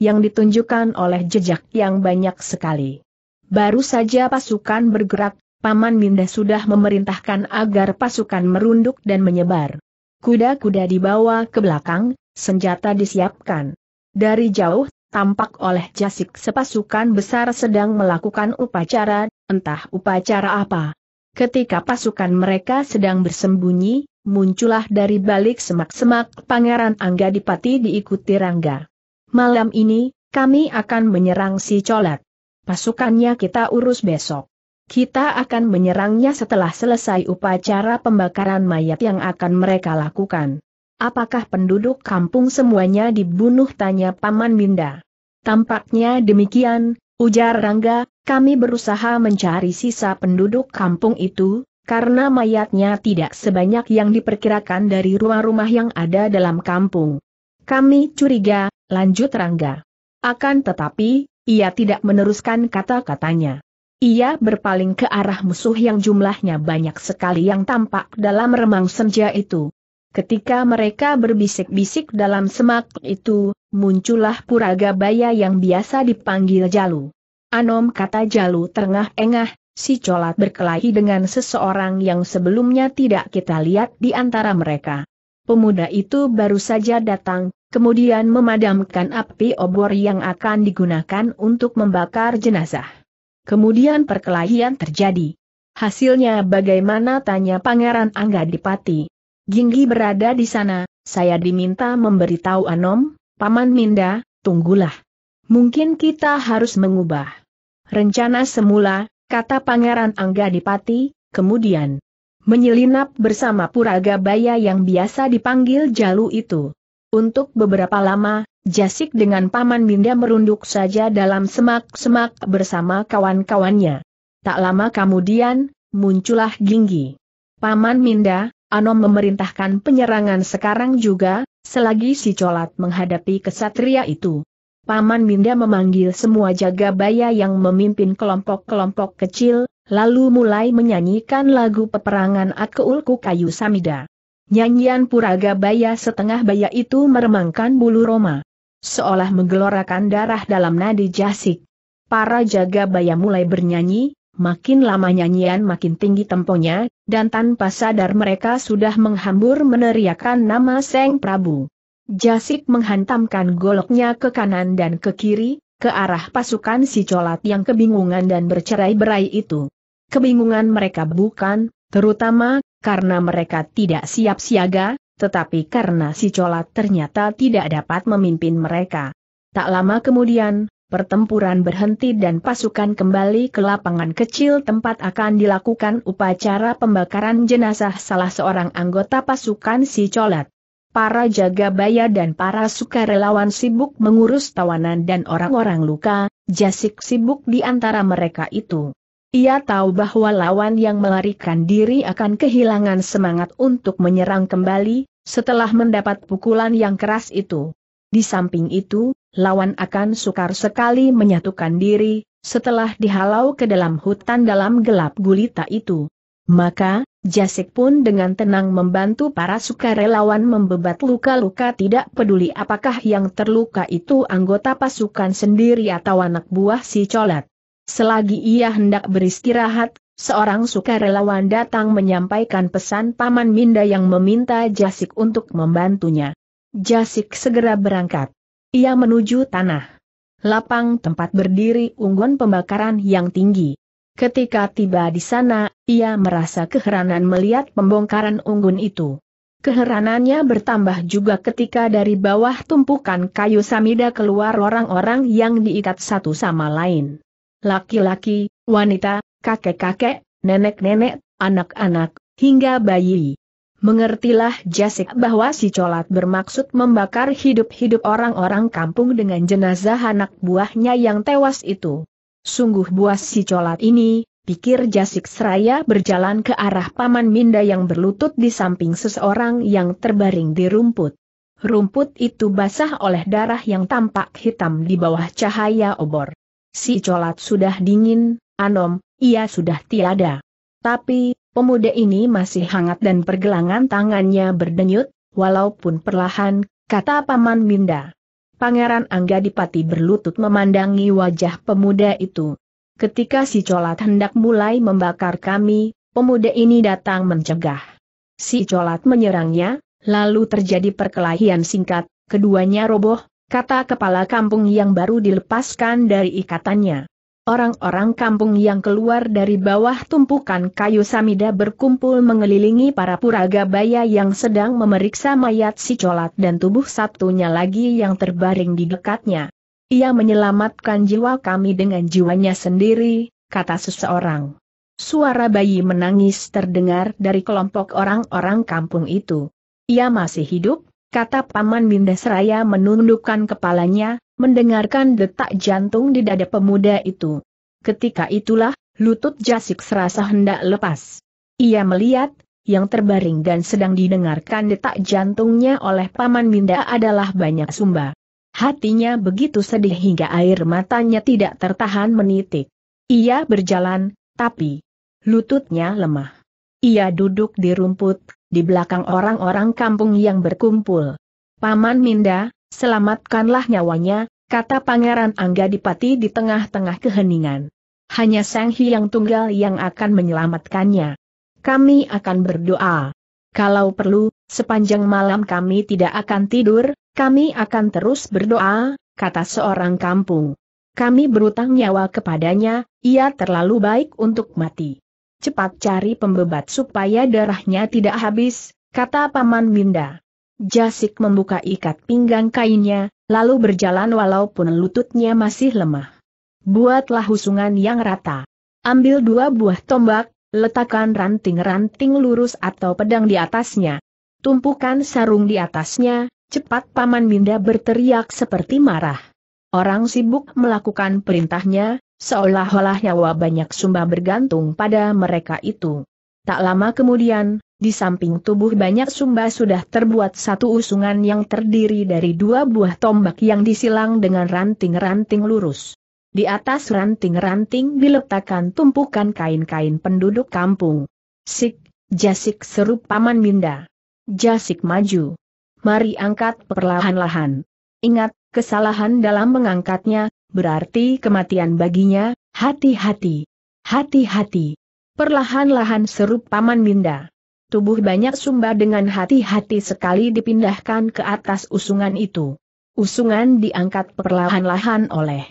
yang ditunjukkan oleh jejak yang banyak sekali. Baru saja pasukan bergerak, Paman Minda sudah memerintahkan agar pasukan merunduk dan menyebar. Kuda-kuda dibawa ke belakang, senjata disiapkan. Dari jauh tampak oleh jasik sepasukan besar sedang melakukan upacara, entah upacara apa. Ketika pasukan mereka sedang bersembunyi, muncullah dari balik semak-semak Pangeran Angga Dipati diikuti Rangga. Malam ini, kami akan menyerang si colat. Pasukannya kita urus besok. Kita akan menyerangnya setelah selesai upacara pembakaran mayat yang akan mereka lakukan. Apakah penduduk kampung semuanya dibunuh tanya Paman Minda. Tampaknya demikian, ujar Rangga, kami berusaha mencari sisa penduduk kampung itu, karena mayatnya tidak sebanyak yang diperkirakan dari rumah-rumah yang ada dalam kampung. Kami curiga, lanjut Rangga. Akan tetapi, ia tidak meneruskan kata-katanya. Ia berpaling ke arah musuh yang jumlahnya banyak sekali yang tampak dalam remang senja itu. Ketika mereka berbisik-bisik dalam semak itu, muncullah Puraga Baya yang biasa dipanggil Jalu. Anom kata Jalu tengah engah si colat berkelahi dengan seseorang yang sebelumnya tidak kita lihat di antara mereka. Pemuda itu baru saja datang, kemudian memadamkan api obor yang akan digunakan untuk membakar jenazah. Kemudian perkelahian terjadi. Hasilnya bagaimana tanya Pangeran Angga Dipati. Ginggi berada di sana, saya diminta memberitahu Anom, Paman Minda, tunggulah. Mungkin kita harus mengubah. Rencana semula, kata Pangeran Angga Dipati, kemudian menyelinap bersama Puraga Baya yang biasa dipanggil Jalu itu. Untuk beberapa lama, Jasik dengan Paman Minda merunduk saja dalam semak-semak bersama kawan-kawannya. Tak lama kemudian, muncullah Ginggi. Paman Minda, Anom memerintahkan penyerangan sekarang juga, selagi si colat menghadapi kesatria itu. Paman Minda memanggil semua jaga baya yang memimpin kelompok-kelompok kecil, lalu mulai menyanyikan lagu peperangan Akeulku Kayu Samida. Nyanyian Puraga Baya setengah baya itu meremangkan bulu Roma. Seolah menggelorakan darah dalam nadi jasik. Para jaga baya mulai bernyanyi, Makin lama nyanyian makin tinggi temponya, dan tanpa sadar mereka sudah menghambur meneriakan nama Seng Prabu. Jasik menghantamkan goloknya ke kanan dan ke kiri, ke arah pasukan si colat yang kebingungan dan bercerai-berai itu. Kebingungan mereka bukan, terutama, karena mereka tidak siap siaga, tetapi karena si colat ternyata tidak dapat memimpin mereka. Tak lama kemudian, pertempuran berhenti dan pasukan kembali ke lapangan kecil tempat akan dilakukan upacara pembakaran jenazah salah seorang anggota pasukan si colat. Para jaga baya dan para sukarelawan sibuk mengurus tawanan dan orang-orang luka, jasik sibuk di antara mereka itu. Ia tahu bahwa lawan yang melarikan diri akan kehilangan semangat untuk menyerang kembali, setelah mendapat pukulan yang keras itu. Di samping itu, lawan akan sukar sekali menyatukan diri, setelah dihalau ke dalam hutan dalam gelap gulita itu. Maka, Jasik pun dengan tenang membantu para sukarelawan membebat luka-luka tidak peduli apakah yang terluka itu anggota pasukan sendiri atau anak buah si colat. Selagi ia hendak beristirahat, seorang sukarelawan datang menyampaikan pesan Paman Minda yang meminta Jasik untuk membantunya. Jasik segera berangkat. Ia menuju tanah. Lapang tempat berdiri unggun pembakaran yang tinggi. Ketika tiba di sana, ia merasa keheranan melihat pembongkaran unggun itu. Keheranannya bertambah juga ketika dari bawah tumpukan kayu samida keluar orang-orang yang diikat satu sama lain. Laki-laki, wanita, kakek-kakek, nenek-nenek, anak-anak, hingga bayi. Mengertilah Jasek bahwa si colat bermaksud membakar hidup-hidup orang-orang kampung dengan jenazah anak buahnya yang tewas itu. Sungguh buas si colat ini, pikir Jasik seraya berjalan ke arah Paman Minda yang berlutut di samping seseorang yang terbaring di rumput. Rumput itu basah oleh darah yang tampak hitam di bawah cahaya obor. Si colat sudah dingin, Anom, ia sudah tiada. Tapi, Pemuda ini masih hangat dan pergelangan tangannya berdenyut, walaupun perlahan, kata Paman Minda. Pangeran Angga Dipati berlutut memandangi wajah pemuda itu. Ketika si colat hendak mulai membakar kami, pemuda ini datang mencegah. Si colat menyerangnya, lalu terjadi perkelahian singkat, keduanya roboh, kata kepala kampung yang baru dilepaskan dari ikatannya. Orang-orang kampung yang keluar dari bawah tumpukan kayu Samida berkumpul mengelilingi para puraga baya yang sedang memeriksa mayat si colat dan tubuh satunya lagi yang terbaring di dekatnya. Ia menyelamatkan jiwa kami dengan jiwanya sendiri, kata seseorang. Suara bayi menangis terdengar dari kelompok orang-orang kampung itu. Ia masih hidup? kata Paman Seraya menundukkan kepalanya, mendengarkan detak jantung di dada pemuda itu. Ketika itulah, lutut jasik serasa hendak lepas. Ia melihat, yang terbaring dan sedang didengarkan detak jantungnya oleh Paman Minda adalah banyak sumba. Hatinya begitu sedih hingga air matanya tidak tertahan menitik. Ia berjalan, tapi lututnya lemah. Ia duduk di rumput, di belakang orang-orang kampung yang berkumpul. Paman Minda, selamatkanlah nyawanya, kata Pangeran Angga Dipati di tengah-tengah keheningan. Hanya Sang Hyang Tunggal yang akan menyelamatkannya. Kami akan berdoa. Kalau perlu, sepanjang malam kami tidak akan tidur, kami akan terus berdoa, kata seorang kampung. Kami berutang nyawa kepadanya, ia terlalu baik untuk mati. Cepat cari pembebat supaya darahnya tidak habis, kata Paman Minda. Jasik membuka ikat pinggang kainnya, lalu berjalan walaupun lututnya masih lemah. Buatlah husungan yang rata. Ambil dua buah tombak, letakkan ranting-ranting lurus atau pedang di atasnya. Tumpukan sarung di atasnya, cepat Paman Minda berteriak seperti marah. Orang sibuk melakukan perintahnya, Seolah-olah nyawa banyak sumba bergantung pada mereka itu. Tak lama kemudian, di samping tubuh banyak sumba sudah terbuat satu usungan yang terdiri dari dua buah tombak yang disilang dengan ranting-ranting lurus. Di atas ranting-ranting diletakkan tumpukan kain-kain penduduk kampung. Sik, jasik seru paman Minda. Jasik maju. Mari angkat perlahan-lahan. Ingat, kesalahan dalam mengangkatnya, berarti kematian baginya, hati-hati. Hati-hati. Perlahan-lahan seru Paman Minda. Tubuh banyak sumba dengan hati-hati sekali dipindahkan ke atas usungan itu. Usungan diangkat perlahan-lahan oleh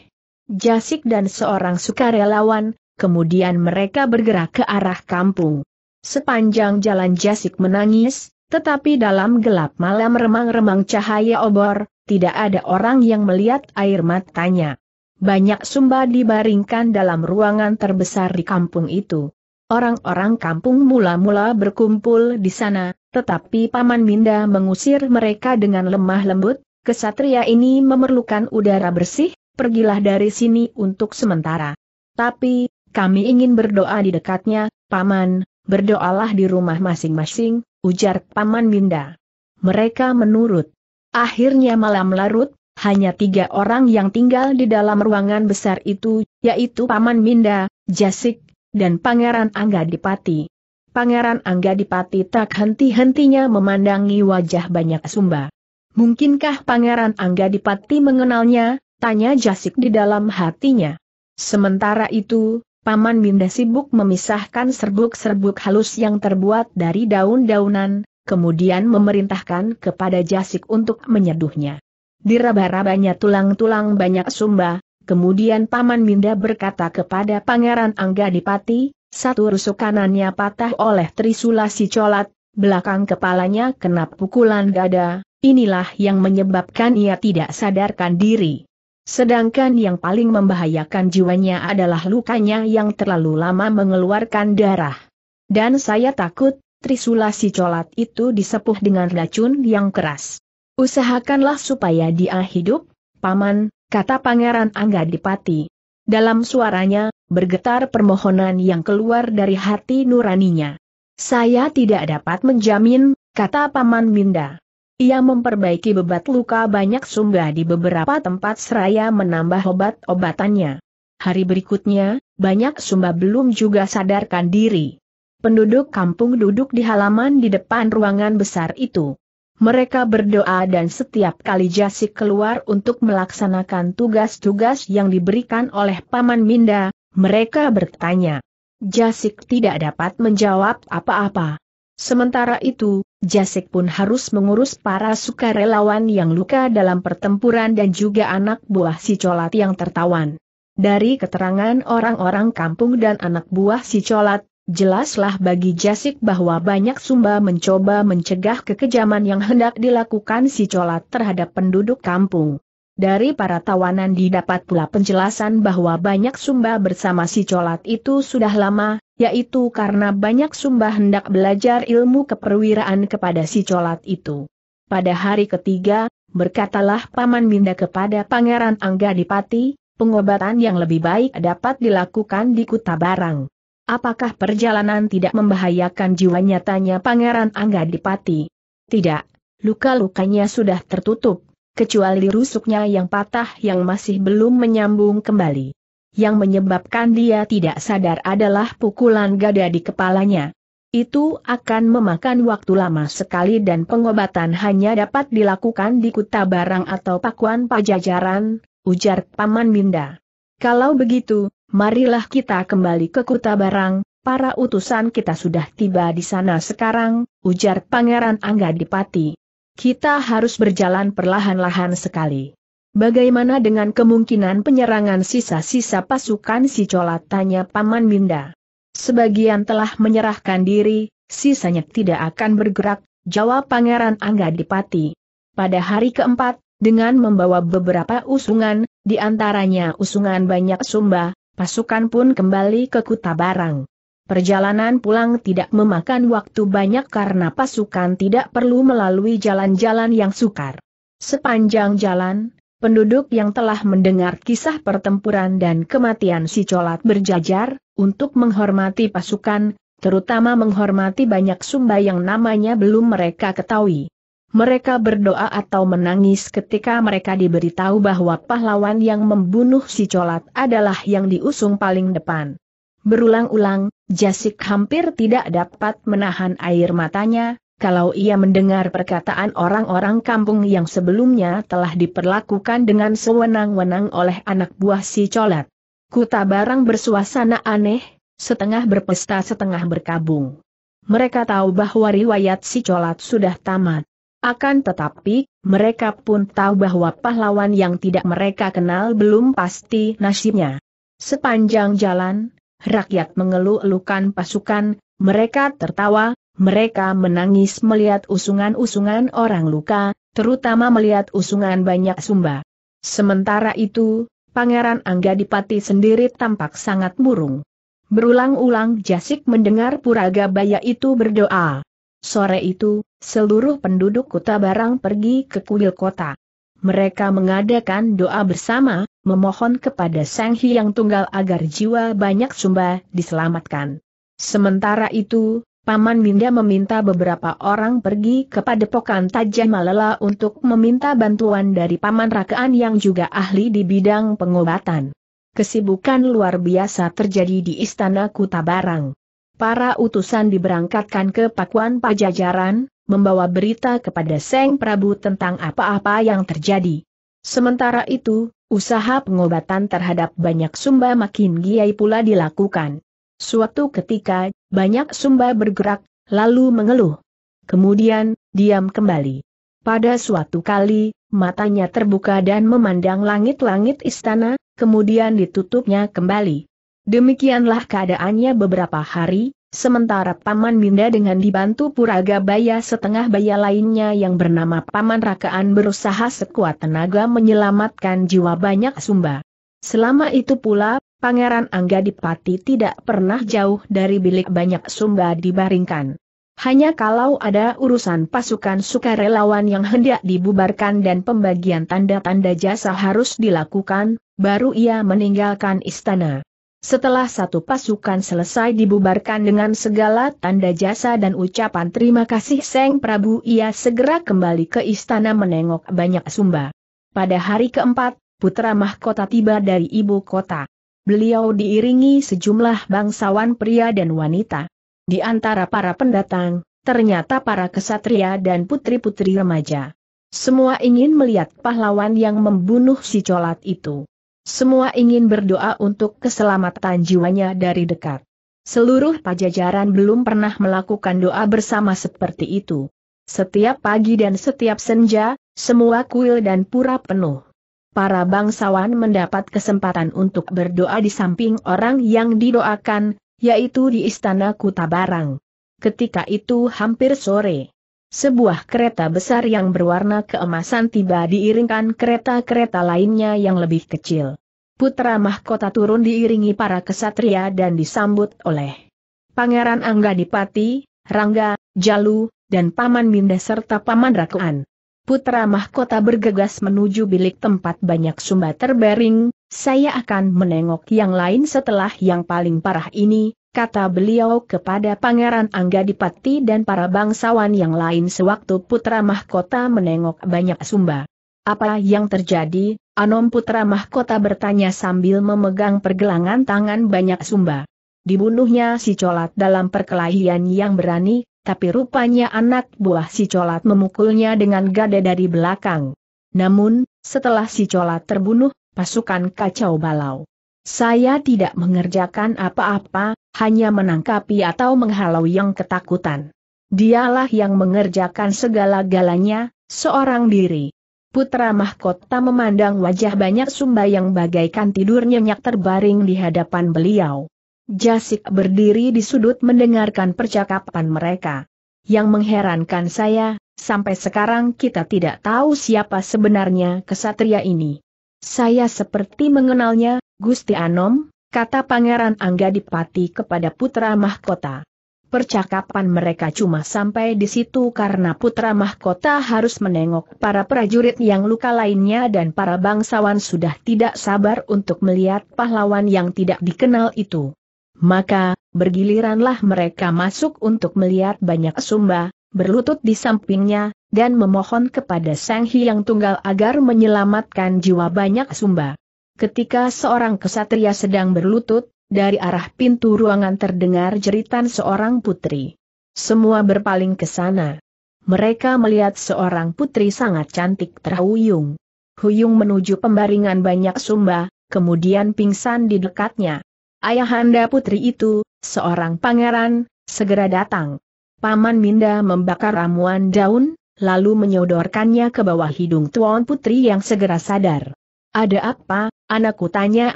Jasik dan seorang sukarelawan, kemudian mereka bergerak ke arah kampung. Sepanjang jalan Jasik menangis, tetapi dalam gelap malam remang-remang cahaya obor, tidak ada orang yang melihat air matanya banyak sumba dibaringkan dalam ruangan terbesar di kampung itu. Orang-orang kampung mula-mula berkumpul di sana, tetapi Paman Minda mengusir mereka dengan lemah lembut, kesatria ini memerlukan udara bersih, pergilah dari sini untuk sementara. Tapi, kami ingin berdoa di dekatnya, Paman, berdoalah di rumah masing-masing, ujar Paman Minda. Mereka menurut. Akhirnya malam larut, hanya tiga orang yang tinggal di dalam ruangan besar itu, yaitu Paman Minda, Jasik, dan Pangeran Angga Dipati. Pangeran Angga Dipati tak henti-hentinya memandangi wajah banyak sumba. Mungkinkah Pangeran Angga Dipati mengenalnya, tanya Jasik di dalam hatinya. Sementara itu, Paman Minda sibuk memisahkan serbuk-serbuk halus yang terbuat dari daun-daunan, kemudian memerintahkan kepada Jasik untuk menyeduhnya. Diraba-rabanya tulang-tulang banyak sumba, kemudian Paman Minda berkata kepada Pangeran Angga Dipati, satu rusuk kanannya patah oleh Trisula si colat, belakang kepalanya kena pukulan gada, inilah yang menyebabkan ia tidak sadarkan diri. Sedangkan yang paling membahayakan jiwanya adalah lukanya yang terlalu lama mengeluarkan darah. Dan saya takut, Trisula si colat itu disepuh dengan racun yang keras. Usahakanlah supaya dia hidup, Paman, kata Pangeran Angga Dipati. Dalam suaranya, bergetar permohonan yang keluar dari hati nuraninya. Saya tidak dapat menjamin, kata Paman Minda. Ia memperbaiki bebat luka banyak sumba di beberapa tempat seraya menambah obat-obatannya. Hari berikutnya, banyak sumba belum juga sadarkan diri. Penduduk kampung duduk di halaman di depan ruangan besar itu mereka berdoa dan setiap kali Jasik keluar untuk melaksanakan tugas-tugas yang diberikan oleh Paman Minda, mereka bertanya. Jasik tidak dapat menjawab apa-apa. Sementara itu, Jasik pun harus mengurus para sukarelawan yang luka dalam pertempuran dan juga anak buah si Colat yang tertawan. Dari keterangan orang-orang kampung dan anak buah si Colat, Jelaslah bagi Jasik bahwa banyak Sumba mencoba mencegah kekejaman yang hendak dilakukan si colat terhadap penduduk kampung. Dari para tawanan didapat pula penjelasan bahwa banyak Sumba bersama si colat itu sudah lama, yaitu karena banyak Sumba hendak belajar ilmu keperwiraan kepada si colat itu. Pada hari ketiga, berkatalah Paman Minda kepada Pangeran Angga Dipati, pengobatan yang lebih baik dapat dilakukan di Kuta Barang. Apakah perjalanan tidak membahayakan jiwanya tanya Pangeran Angga Dipati? Tidak, luka-lukanya sudah tertutup, kecuali rusuknya yang patah yang masih belum menyambung kembali. Yang menyebabkan dia tidak sadar adalah pukulan gada di kepalanya. Itu akan memakan waktu lama sekali dan pengobatan hanya dapat dilakukan di kuta barang atau pakuan pajajaran, ujar Paman Minda. Kalau begitu, Marilah kita kembali ke Kuta Barang, para utusan kita sudah tiba di sana sekarang, ujar Pangeran Angga Dipati. Kita harus berjalan perlahan-lahan sekali. Bagaimana dengan kemungkinan penyerangan sisa-sisa pasukan si colat tanya Paman Minda. Sebagian telah menyerahkan diri, sisanya tidak akan bergerak, jawab Pangeran Angga Dipati. Pada hari keempat, dengan membawa beberapa usungan, di antaranya usungan banyak sumba, pasukan pun kembali ke Kuta Barang. Perjalanan pulang tidak memakan waktu banyak karena pasukan tidak perlu melalui jalan-jalan yang sukar. Sepanjang jalan, penduduk yang telah mendengar kisah pertempuran dan kematian si colat berjajar, untuk menghormati pasukan, terutama menghormati banyak sumba yang namanya belum mereka ketahui mereka berdoa atau menangis ketika mereka diberitahu bahwa pahlawan yang membunuh si colat adalah yang diusung paling depan. Berulang-ulang, Jasik hampir tidak dapat menahan air matanya, kalau ia mendengar perkataan orang-orang kampung yang sebelumnya telah diperlakukan dengan sewenang-wenang oleh anak buah si colat. Kuta barang bersuasana aneh, setengah berpesta setengah berkabung. Mereka tahu bahwa riwayat si colat sudah tamat. Akan tetapi, mereka pun tahu bahwa pahlawan yang tidak mereka kenal belum pasti nasibnya. Sepanjang jalan, rakyat mengeluh-elukan pasukan, mereka tertawa, mereka menangis melihat usungan-usungan orang luka, terutama melihat usungan banyak sumba. Sementara itu, Pangeran Angga Dipati sendiri tampak sangat murung. Berulang-ulang Jasik mendengar Puraga Baya itu berdoa. Sore itu, seluruh penduduk kota Barang pergi ke kuil kota. Mereka mengadakan doa bersama, memohon kepada Sang Hyang Tunggal agar jiwa banyak sumba diselamatkan. Sementara itu, Paman Minda meminta beberapa orang pergi kepada Pokan Tajah Malala untuk meminta bantuan dari Paman Rakaan yang juga ahli di bidang pengobatan. Kesibukan luar biasa terjadi di Istana Kuta Barang para utusan diberangkatkan ke Pakuan Pajajaran, membawa berita kepada Seng Prabu tentang apa-apa yang terjadi. Sementara itu, usaha pengobatan terhadap banyak sumba makin giai pula dilakukan. Suatu ketika, banyak sumba bergerak, lalu mengeluh. Kemudian, diam kembali. Pada suatu kali, matanya terbuka dan memandang langit-langit istana, kemudian ditutupnya kembali. Demikianlah keadaannya beberapa hari, sementara Paman Minda dengan dibantu Puraga Baya setengah baya lainnya yang bernama Paman Rakaan berusaha sekuat tenaga menyelamatkan jiwa banyak sumba. Selama itu pula, Pangeran Angga Dipati tidak pernah jauh dari bilik banyak sumba dibaringkan. Hanya kalau ada urusan pasukan sukarelawan yang hendak dibubarkan dan pembagian tanda-tanda jasa harus dilakukan, baru ia meninggalkan istana. Setelah satu pasukan selesai dibubarkan dengan segala tanda jasa dan ucapan terima kasih Seng Prabu ia segera kembali ke istana menengok banyak sumba. Pada hari keempat, putra mahkota tiba dari ibu kota. Beliau diiringi sejumlah bangsawan pria dan wanita. Di antara para pendatang, ternyata para kesatria dan putri-putri remaja. Semua ingin melihat pahlawan yang membunuh si colat itu. Semua ingin berdoa untuk keselamatan jiwanya dari dekat. Seluruh pajajaran belum pernah melakukan doa bersama seperti itu. Setiap pagi dan setiap senja, semua kuil dan pura penuh. Para bangsawan mendapat kesempatan untuk berdoa di samping orang yang didoakan, yaitu di Istana Kuta Barang. Ketika itu hampir sore. Sebuah kereta besar yang berwarna keemasan tiba diiringkan kereta-kereta lainnya yang lebih kecil. Putra mahkota turun diiringi para kesatria dan disambut oleh Pangeran Angga Dipati, Rangga, Jalu, dan Paman Minda serta Paman Rakuan. Putra mahkota bergegas menuju bilik tempat banyak sumba terbaring, saya akan menengok yang lain setelah yang paling parah ini, kata beliau kepada Pangeran Anggadipati dan para bangsawan yang lain sewaktu putra mahkota menengok banyak sumba. Apa yang terjadi, Anom putra mahkota bertanya sambil memegang pergelangan tangan banyak sumba. Dibunuhnya si colat dalam perkelahian yang berani, tapi rupanya anak buah si colat memukulnya dengan gada dari belakang. Namun, setelah si colat terbunuh, pasukan kacau balau. Saya tidak mengerjakan apa-apa, hanya menangkapi atau menghalau yang ketakutan. Dialah yang mengerjakan segala-galanya, seorang diri. Putra mahkota memandang wajah banyak sumba yang bagaikan tidur nyenyak terbaring di hadapan beliau. Jasik berdiri di sudut mendengarkan percakapan mereka. Yang mengherankan saya, sampai sekarang kita tidak tahu siapa sebenarnya kesatria ini. Saya seperti mengenalnya, Gusti Anom, kata Pangeran Angga Dipati kepada putra mahkota. Percakapan mereka cuma sampai di situ karena putra mahkota harus menengok para prajurit yang luka lainnya dan para bangsawan sudah tidak sabar untuk melihat pahlawan yang tidak dikenal itu. Maka, bergiliranlah mereka masuk untuk melihat banyak sumba, berlutut di sampingnya, dan memohon kepada Sang Hyang Tunggal agar menyelamatkan jiwa banyak sumba. Ketika seorang kesatria sedang berlutut, dari arah pintu ruangan terdengar jeritan seorang putri. Semua berpaling ke sana. Mereka melihat seorang putri sangat cantik terhuyung. Huyung menuju pembaringan banyak sumba, kemudian pingsan di dekatnya. Ayahanda putri itu, seorang pangeran, segera datang. Paman Minda membakar ramuan daun, lalu menyodorkannya ke bawah hidung tuan putri yang segera sadar. Ada apa, anakku tanya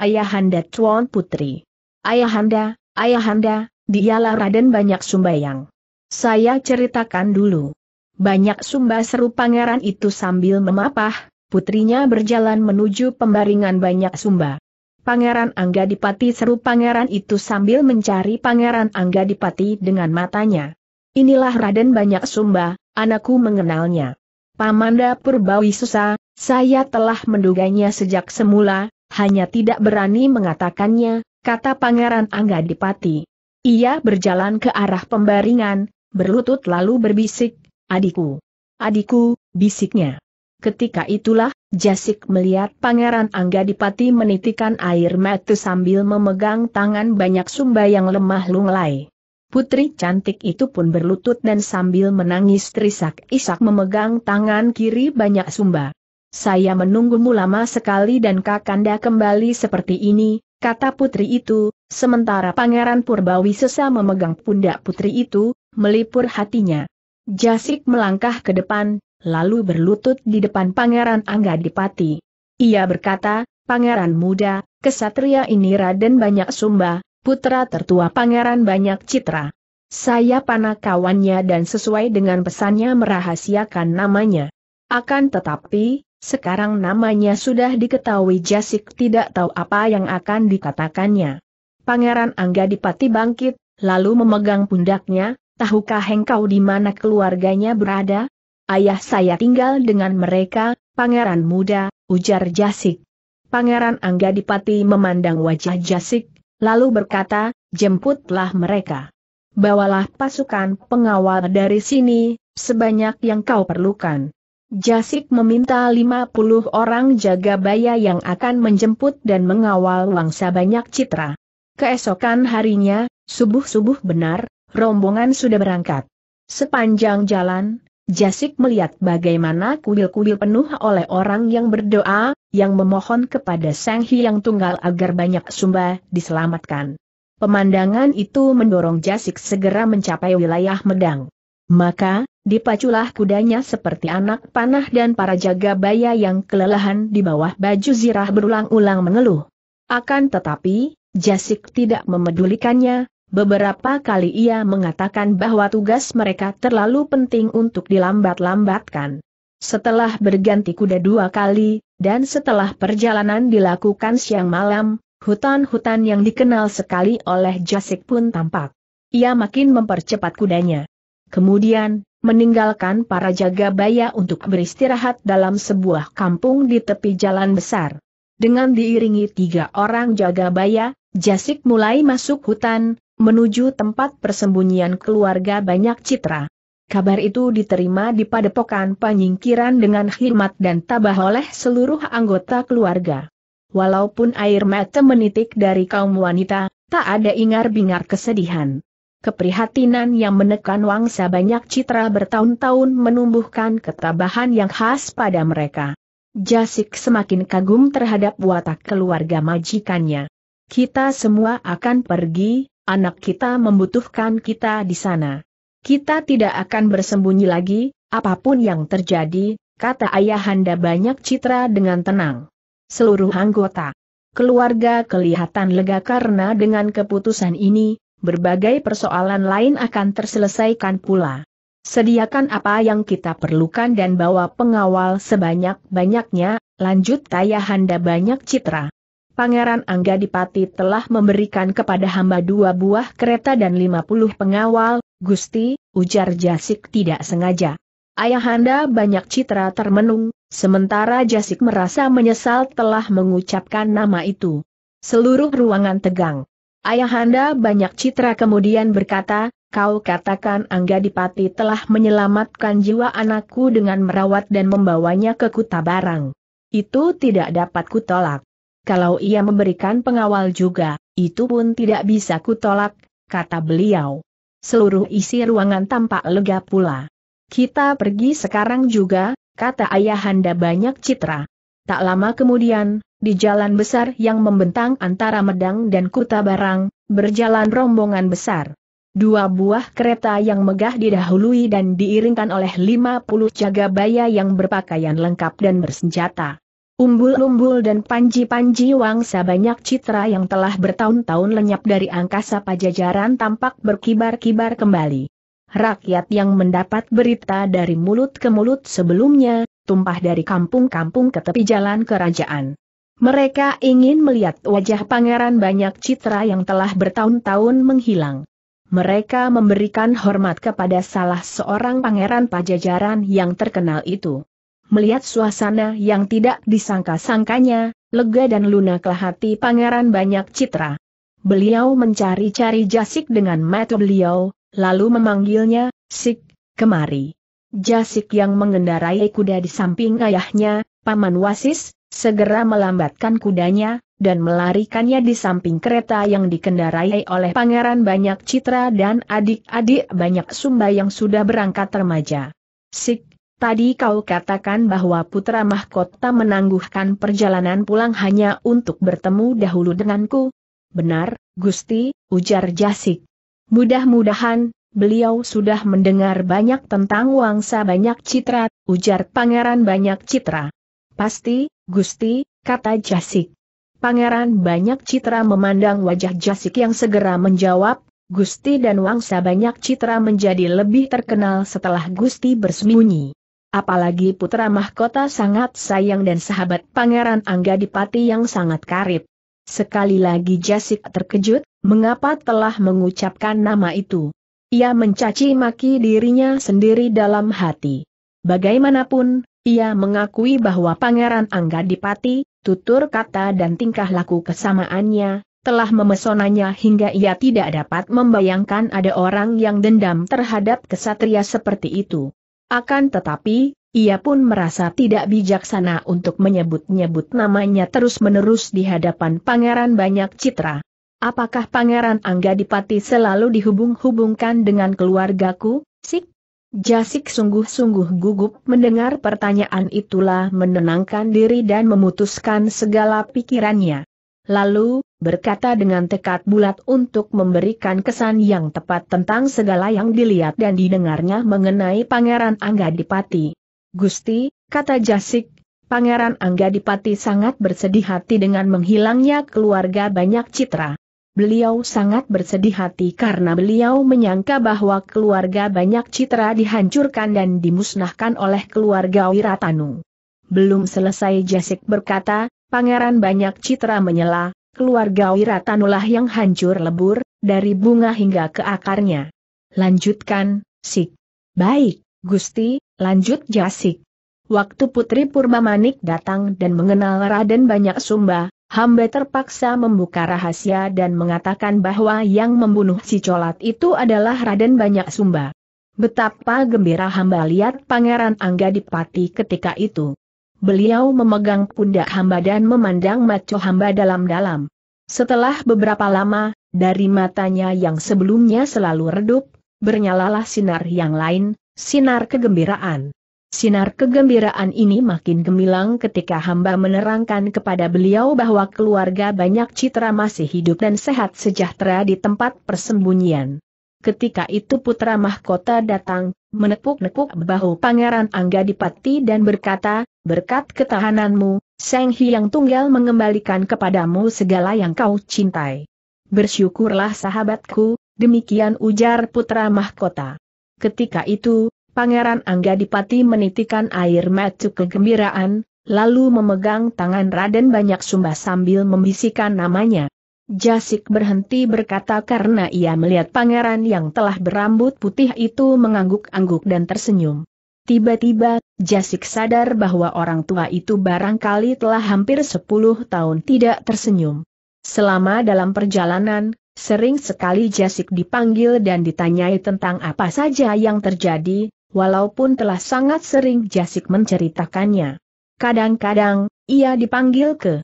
ayahanda Chuan Putri. Ayahanda, ayahanda, dialah Raden Banyak Sumba yang. Saya ceritakan dulu. Banyak sumba seru pangeran itu sambil memapah, putrinya berjalan menuju pembaringan Banyak Sumba. Pangeran Angga Dipati seru pangeran itu sambil mencari pangeran Angga Dipati dengan matanya. Inilah Raden Banyak Sumba, anakku mengenalnya. Pamanda Purbawi Susa, saya telah menduganya sejak semula, hanya tidak berani mengatakannya, kata Pangeran Angga Dipati. Ia berjalan ke arah pembaringan, berlutut lalu berbisik, adikku. Adikku, bisiknya. Ketika itulah, Jasik melihat Pangeran Angga Dipati menitikan air mata sambil memegang tangan banyak sumba yang lemah lunglai. Putri cantik itu pun berlutut dan sambil menangis trisak isak memegang tangan kiri banyak sumba. Saya menunggumu lama sekali dan Kakanda kembali seperti ini, kata putri itu, sementara Pangeran Purbawi sesa memegang pundak putri itu, melipur hatinya. Jasik melangkah ke depan, lalu berlutut di depan Pangeran Angga Dipati. Ia berkata, Pangeran muda, kesatria ini Raden banyak sumba, putra tertua Pangeran banyak citra. Saya panah kawannya dan sesuai dengan pesannya merahasiakan namanya. Akan tetapi, sekarang namanya sudah diketahui Jasik tidak tahu apa yang akan dikatakannya. Pangeran Angga Dipati bangkit, lalu memegang pundaknya, tahukah engkau di mana keluarganya berada? Ayah saya tinggal dengan mereka, pangeran muda, ujar Jasik. Pangeran Angga Dipati memandang wajah Jasik, lalu berkata, jemputlah mereka. Bawalah pasukan pengawal dari sini, sebanyak yang kau perlukan. Jasik meminta 50 orang jaga baya yang akan menjemput dan mengawal wangsa banyak citra. Keesokan harinya, subuh-subuh benar, rombongan sudah berangkat. Sepanjang jalan, Jasik melihat bagaimana kuil-kuil penuh oleh orang yang berdoa, yang memohon kepada Sang Hyang Tunggal agar banyak sumba diselamatkan. Pemandangan itu mendorong Jasik segera mencapai wilayah Medang. Maka, Dipaculah kudanya seperti anak panah dan para jaga baya yang kelelahan di bawah baju zirah berulang-ulang mengeluh. Akan tetapi, Jasik tidak memedulikannya, beberapa kali ia mengatakan bahwa tugas mereka terlalu penting untuk dilambat-lambatkan. Setelah berganti kuda dua kali, dan setelah perjalanan dilakukan siang malam, hutan-hutan yang dikenal sekali oleh Jasik pun tampak. Ia makin mempercepat kudanya. Kemudian, meninggalkan para jaga baya untuk beristirahat dalam sebuah kampung di tepi jalan besar. Dengan diiringi tiga orang jaga baya, Jasik mulai masuk hutan, menuju tempat persembunyian keluarga banyak citra. Kabar itu diterima di padepokan penyingkiran dengan khidmat dan tabah oleh seluruh anggota keluarga. Walaupun air mata menitik dari kaum wanita, tak ada ingar-bingar kesedihan. Keprihatinan yang menekan wangsa banyak citra bertahun-tahun menumbuhkan ketabahan yang khas pada mereka. Jasik semakin kagum terhadap watak keluarga majikannya. Kita semua akan pergi, anak kita membutuhkan kita di sana. Kita tidak akan bersembunyi lagi, apapun yang terjadi, kata ayahanda banyak citra dengan tenang. Seluruh anggota keluarga kelihatan lega karena dengan keputusan ini, berbagai persoalan lain akan terselesaikan pula. Sediakan apa yang kita perlukan dan bawa pengawal sebanyak-banyaknya, lanjut Tayahanda banyak citra. Pangeran Angga Dipati telah memberikan kepada hamba dua buah kereta dan lima pengawal, Gusti, ujar Jasik tidak sengaja. Ayahanda banyak citra termenung, sementara Jasik merasa menyesal telah mengucapkan nama itu. Seluruh ruangan tegang. Ayahanda banyak citra kemudian berkata, kau katakan Angga Dipati telah menyelamatkan jiwa anakku dengan merawat dan membawanya ke Kuta Barang. Itu tidak dapat kutolak. Kalau ia memberikan pengawal juga, itu pun tidak bisa kutolak, kata beliau. Seluruh isi ruangan tampak lega pula. Kita pergi sekarang juga, kata ayahanda banyak citra. Tak lama kemudian, di jalan besar yang membentang antara Medang dan Kuta Barang, berjalan rombongan besar. Dua buah kereta yang megah didahului dan diiringkan oleh lima puluh jaga baya yang berpakaian lengkap dan bersenjata. Umbul-umbul dan panji-panji wangsa banyak citra yang telah bertahun-tahun lenyap dari angkasa pajajaran tampak berkibar-kibar kembali. Rakyat yang mendapat berita dari mulut ke mulut sebelumnya, tumpah dari kampung-kampung ke tepi jalan kerajaan. Mereka ingin melihat wajah pangeran banyak citra yang telah bertahun-tahun menghilang. Mereka memberikan hormat kepada salah seorang pangeran pajajaran yang terkenal itu. Melihat suasana yang tidak disangka-sangkanya, lega dan lunaklah hati pangeran banyak citra. Beliau mencari-cari Jasik dengan mata beliau, lalu memanggilnya, Sik, kemari. Jasik yang mengendarai kuda di samping ayahnya, Paman Wasis, segera melambatkan kudanya, dan melarikannya di samping kereta yang dikendarai oleh pangeran banyak citra dan adik-adik banyak sumba yang sudah berangkat remaja. Sik, tadi kau katakan bahwa putra mahkota menangguhkan perjalanan pulang hanya untuk bertemu dahulu denganku. Benar, Gusti, ujar Jasik. Mudah-mudahan, beliau sudah mendengar banyak tentang wangsa banyak citra, ujar pangeran banyak citra. Pasti, Gusti, kata Jasik. Pangeran banyak citra memandang wajah Jasik yang segera menjawab, Gusti dan wangsa banyak citra menjadi lebih terkenal setelah Gusti bersembunyi. Apalagi putra mahkota sangat sayang dan sahabat pangeran Angga Dipati yang sangat karib. Sekali lagi Jasik terkejut, mengapa telah mengucapkan nama itu. Ia mencaci maki dirinya sendiri dalam hati. Bagaimanapun, ia mengakui bahwa Pangeran Angga Dipati, tutur kata dan tingkah laku kesamaannya, telah memesonanya hingga ia tidak dapat membayangkan ada orang yang dendam terhadap kesatria seperti itu. Akan tetapi, ia pun merasa tidak bijaksana untuk menyebut-nyebut namanya terus-menerus di hadapan Pangeran Banyak Citra. Apakah Pangeran Angga Dipati selalu dihubung-hubungkan dengan keluargaku, Sik? Jasik sungguh-sungguh gugup mendengar pertanyaan itulah menenangkan diri dan memutuskan segala pikirannya. Lalu, berkata dengan tekad bulat untuk memberikan kesan yang tepat tentang segala yang dilihat dan didengarnya mengenai Pangeran Angga Dipati. Gusti, kata Jasik, Pangeran Angga Dipati sangat bersedih hati dengan menghilangnya keluarga banyak citra. Beliau sangat bersedih hati karena beliau menyangka bahwa keluarga banyak citra dihancurkan dan dimusnahkan oleh keluarga Wiratanu. Belum selesai Jasik berkata, Pangeran banyak citra menyela, keluarga Wiratanulah yang hancur lebur, dari bunga hingga ke akarnya. Lanjutkan, Sik. Baik, Gusti, lanjut Jasik. Waktu Putri Purba datang dan mengenal Raden Banyak Sumba, hamba terpaksa membuka rahasia dan mengatakan bahwa yang membunuh si colat itu adalah Raden Banyak Sumba. Betapa gembira hamba lihat Pangeran Angga Dipati ketika itu. Beliau memegang pundak hamba dan memandang maco hamba dalam-dalam. Setelah beberapa lama, dari matanya yang sebelumnya selalu redup, bernyalalah sinar yang lain, sinar kegembiraan. Sinar kegembiraan ini makin gemilang ketika hamba menerangkan kepada beliau bahwa keluarga banyak citra masih hidup dan sehat sejahtera di tempat persembunyian. Ketika itu putra mahkota datang, menepuk-nepuk bahu Pangeran Angga Dipati dan berkata, berkat ketahananmu, Seng Hyang Tunggal mengembalikan kepadamu segala yang kau cintai. Bersyukurlah sahabatku, demikian ujar putra mahkota. Ketika itu, Pangeran Angga Dipati menitikan air mata kegembiraan, lalu memegang tangan Raden Banyak Sumba sambil membisikkan namanya. Jasik berhenti berkata karena ia melihat pangeran yang telah berambut putih itu mengangguk-angguk dan tersenyum. Tiba-tiba, Jasik sadar bahwa orang tua itu barangkali telah hampir 10 tahun tidak tersenyum. Selama dalam perjalanan, sering sekali Jasik dipanggil dan ditanyai tentang apa saja yang terjadi, walaupun telah sangat sering Jasik menceritakannya. Kadang-kadang, ia dipanggil ke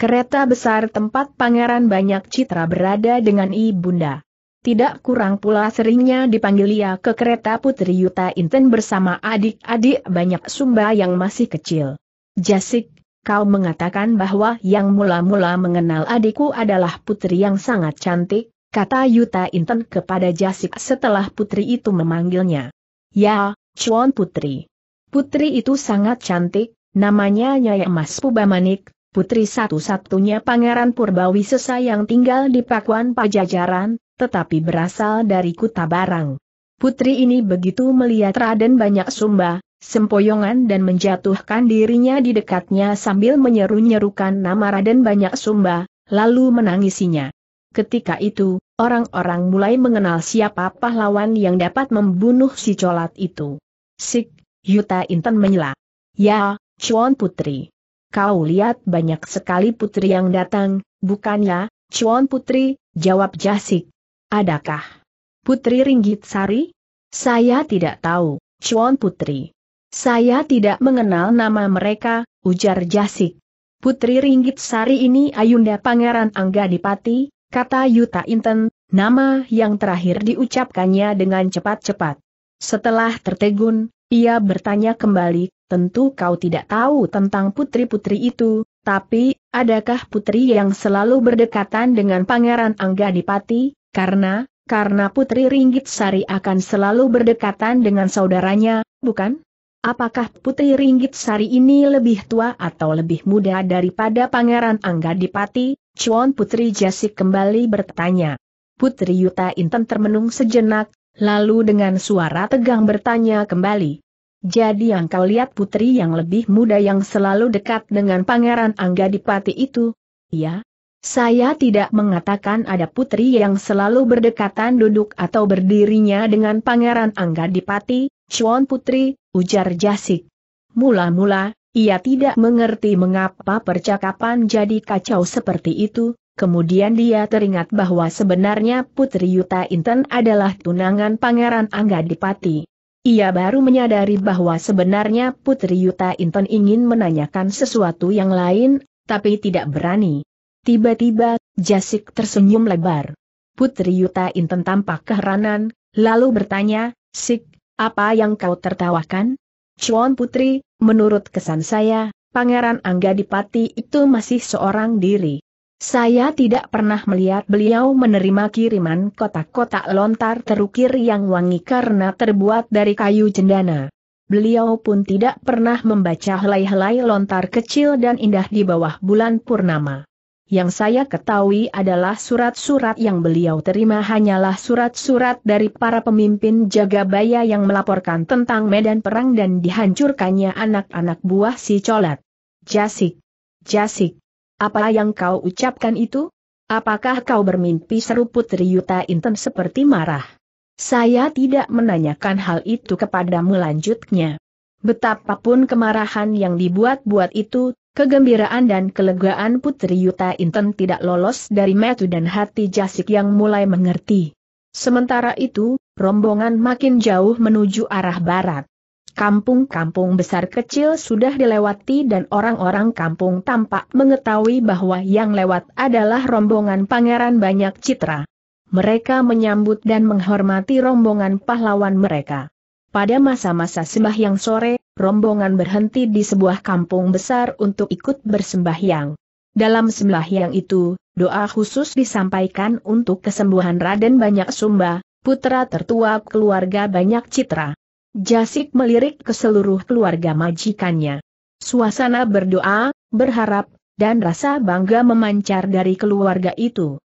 kereta besar tempat pangeran banyak citra berada dengan ibunda. Tidak kurang pula seringnya dipanggil ia ke kereta Putri Yuta Inten bersama adik-adik banyak sumba yang masih kecil. Jasik, kau mengatakan bahwa yang mula-mula mengenal adikku adalah putri yang sangat cantik, kata Yuta Inten kepada Jasik setelah putri itu memanggilnya. Ya, Cuan Putri. Putri itu sangat cantik, namanya Nyai Emas Pubamanik, putri satu-satunya Pangeran Purbawi Sesa yang tinggal di Pakuan Pajajaran, tetapi berasal dari Kuta Barang. Putri ini begitu melihat Raden banyak sumba, sempoyongan dan menjatuhkan dirinya di dekatnya sambil menyeru-nyerukan nama Raden banyak sumba, lalu menangisinya. Ketika itu, orang-orang mulai mengenal siapa pahlawan yang dapat membunuh si colat itu. Sik, Yuta Inten menyela. Ya, Chuan Putri. Kau lihat banyak sekali putri yang datang, bukannya, Chuan Putri, jawab Jasik. Adakah Putri Ringgit Sari? Saya tidak tahu, Chuan Putri. Saya tidak mengenal nama mereka, ujar Jasik. Putri Ringgit Sari ini Ayunda Pangeran Angga Dipati, kata Yuta Inten, nama yang terakhir diucapkannya dengan cepat-cepat. Setelah tertegun, ia bertanya kembali, tentu kau tidak tahu tentang putri-putri itu, tapi, adakah putri yang selalu berdekatan dengan Pangeran Angga Dipati, karena, karena putri Ringgit Sari akan selalu berdekatan dengan saudaranya, bukan? Apakah putri Ringgit Sari ini lebih tua atau lebih muda daripada Pangeran Angga Dipati? Cuan Putri Jasik kembali bertanya. Putri Yuta Inten termenung sejenak, lalu dengan suara tegang bertanya kembali. Jadi yang kau lihat putri yang lebih muda yang selalu dekat dengan pangeran Angga Dipati itu? Ya. Saya tidak mengatakan ada putri yang selalu berdekatan duduk atau berdirinya dengan pangeran Angga Dipati, Chuan Putri, ujar Jasik. Mula-mula, ia tidak mengerti mengapa percakapan jadi kacau seperti itu, Kemudian dia teringat bahwa sebenarnya Putri Yuta Inten adalah tunangan Pangeran Angga Dipati. Ia baru menyadari bahwa sebenarnya Putri Yuta Inten ingin menanyakan sesuatu yang lain, tapi tidak berani. Tiba-tiba, Jasik tersenyum lebar. Putri Yuta Inten tampak keheranan, lalu bertanya, Sik, apa yang kau tertawakan? Cuan Putri, menurut kesan saya, Pangeran Angga Dipati itu masih seorang diri. Saya tidak pernah melihat beliau menerima kiriman kotak-kotak lontar terukir yang wangi karena terbuat dari kayu cendana. Beliau pun tidak pernah membaca helai-helai lontar kecil dan indah di bawah bulan purnama. Yang saya ketahui adalah surat-surat yang beliau terima hanyalah surat-surat dari para pemimpin Jagabaya yang melaporkan tentang medan perang dan dihancurkannya anak-anak buah si colat. Jasik. Jasik. Apa yang kau ucapkan itu? Apakah kau bermimpi seruput Putri Yuta Inten seperti marah? Saya tidak menanyakan hal itu kepadamu lanjutnya. Betapapun kemarahan yang dibuat-buat itu, kegembiraan dan kelegaan Putri Yuta Inten tidak lolos dari metu dan hati Jasik yang mulai mengerti. Sementara itu, rombongan makin jauh menuju arah barat. Kampung-kampung besar kecil sudah dilewati dan orang-orang kampung tampak mengetahui bahwa yang lewat adalah rombongan pangeran banyak citra. Mereka menyambut dan menghormati rombongan pahlawan mereka. Pada masa-masa sembah yang sore, rombongan berhenti di sebuah kampung besar untuk ikut bersembahyang. Dalam sembahyang itu, doa khusus disampaikan untuk kesembuhan Raden Banyak Sumba, putra tertua keluarga Banyak Citra. Jasik melirik ke seluruh keluarga majikannya. Suasana berdoa, berharap, dan rasa bangga memancar dari keluarga itu.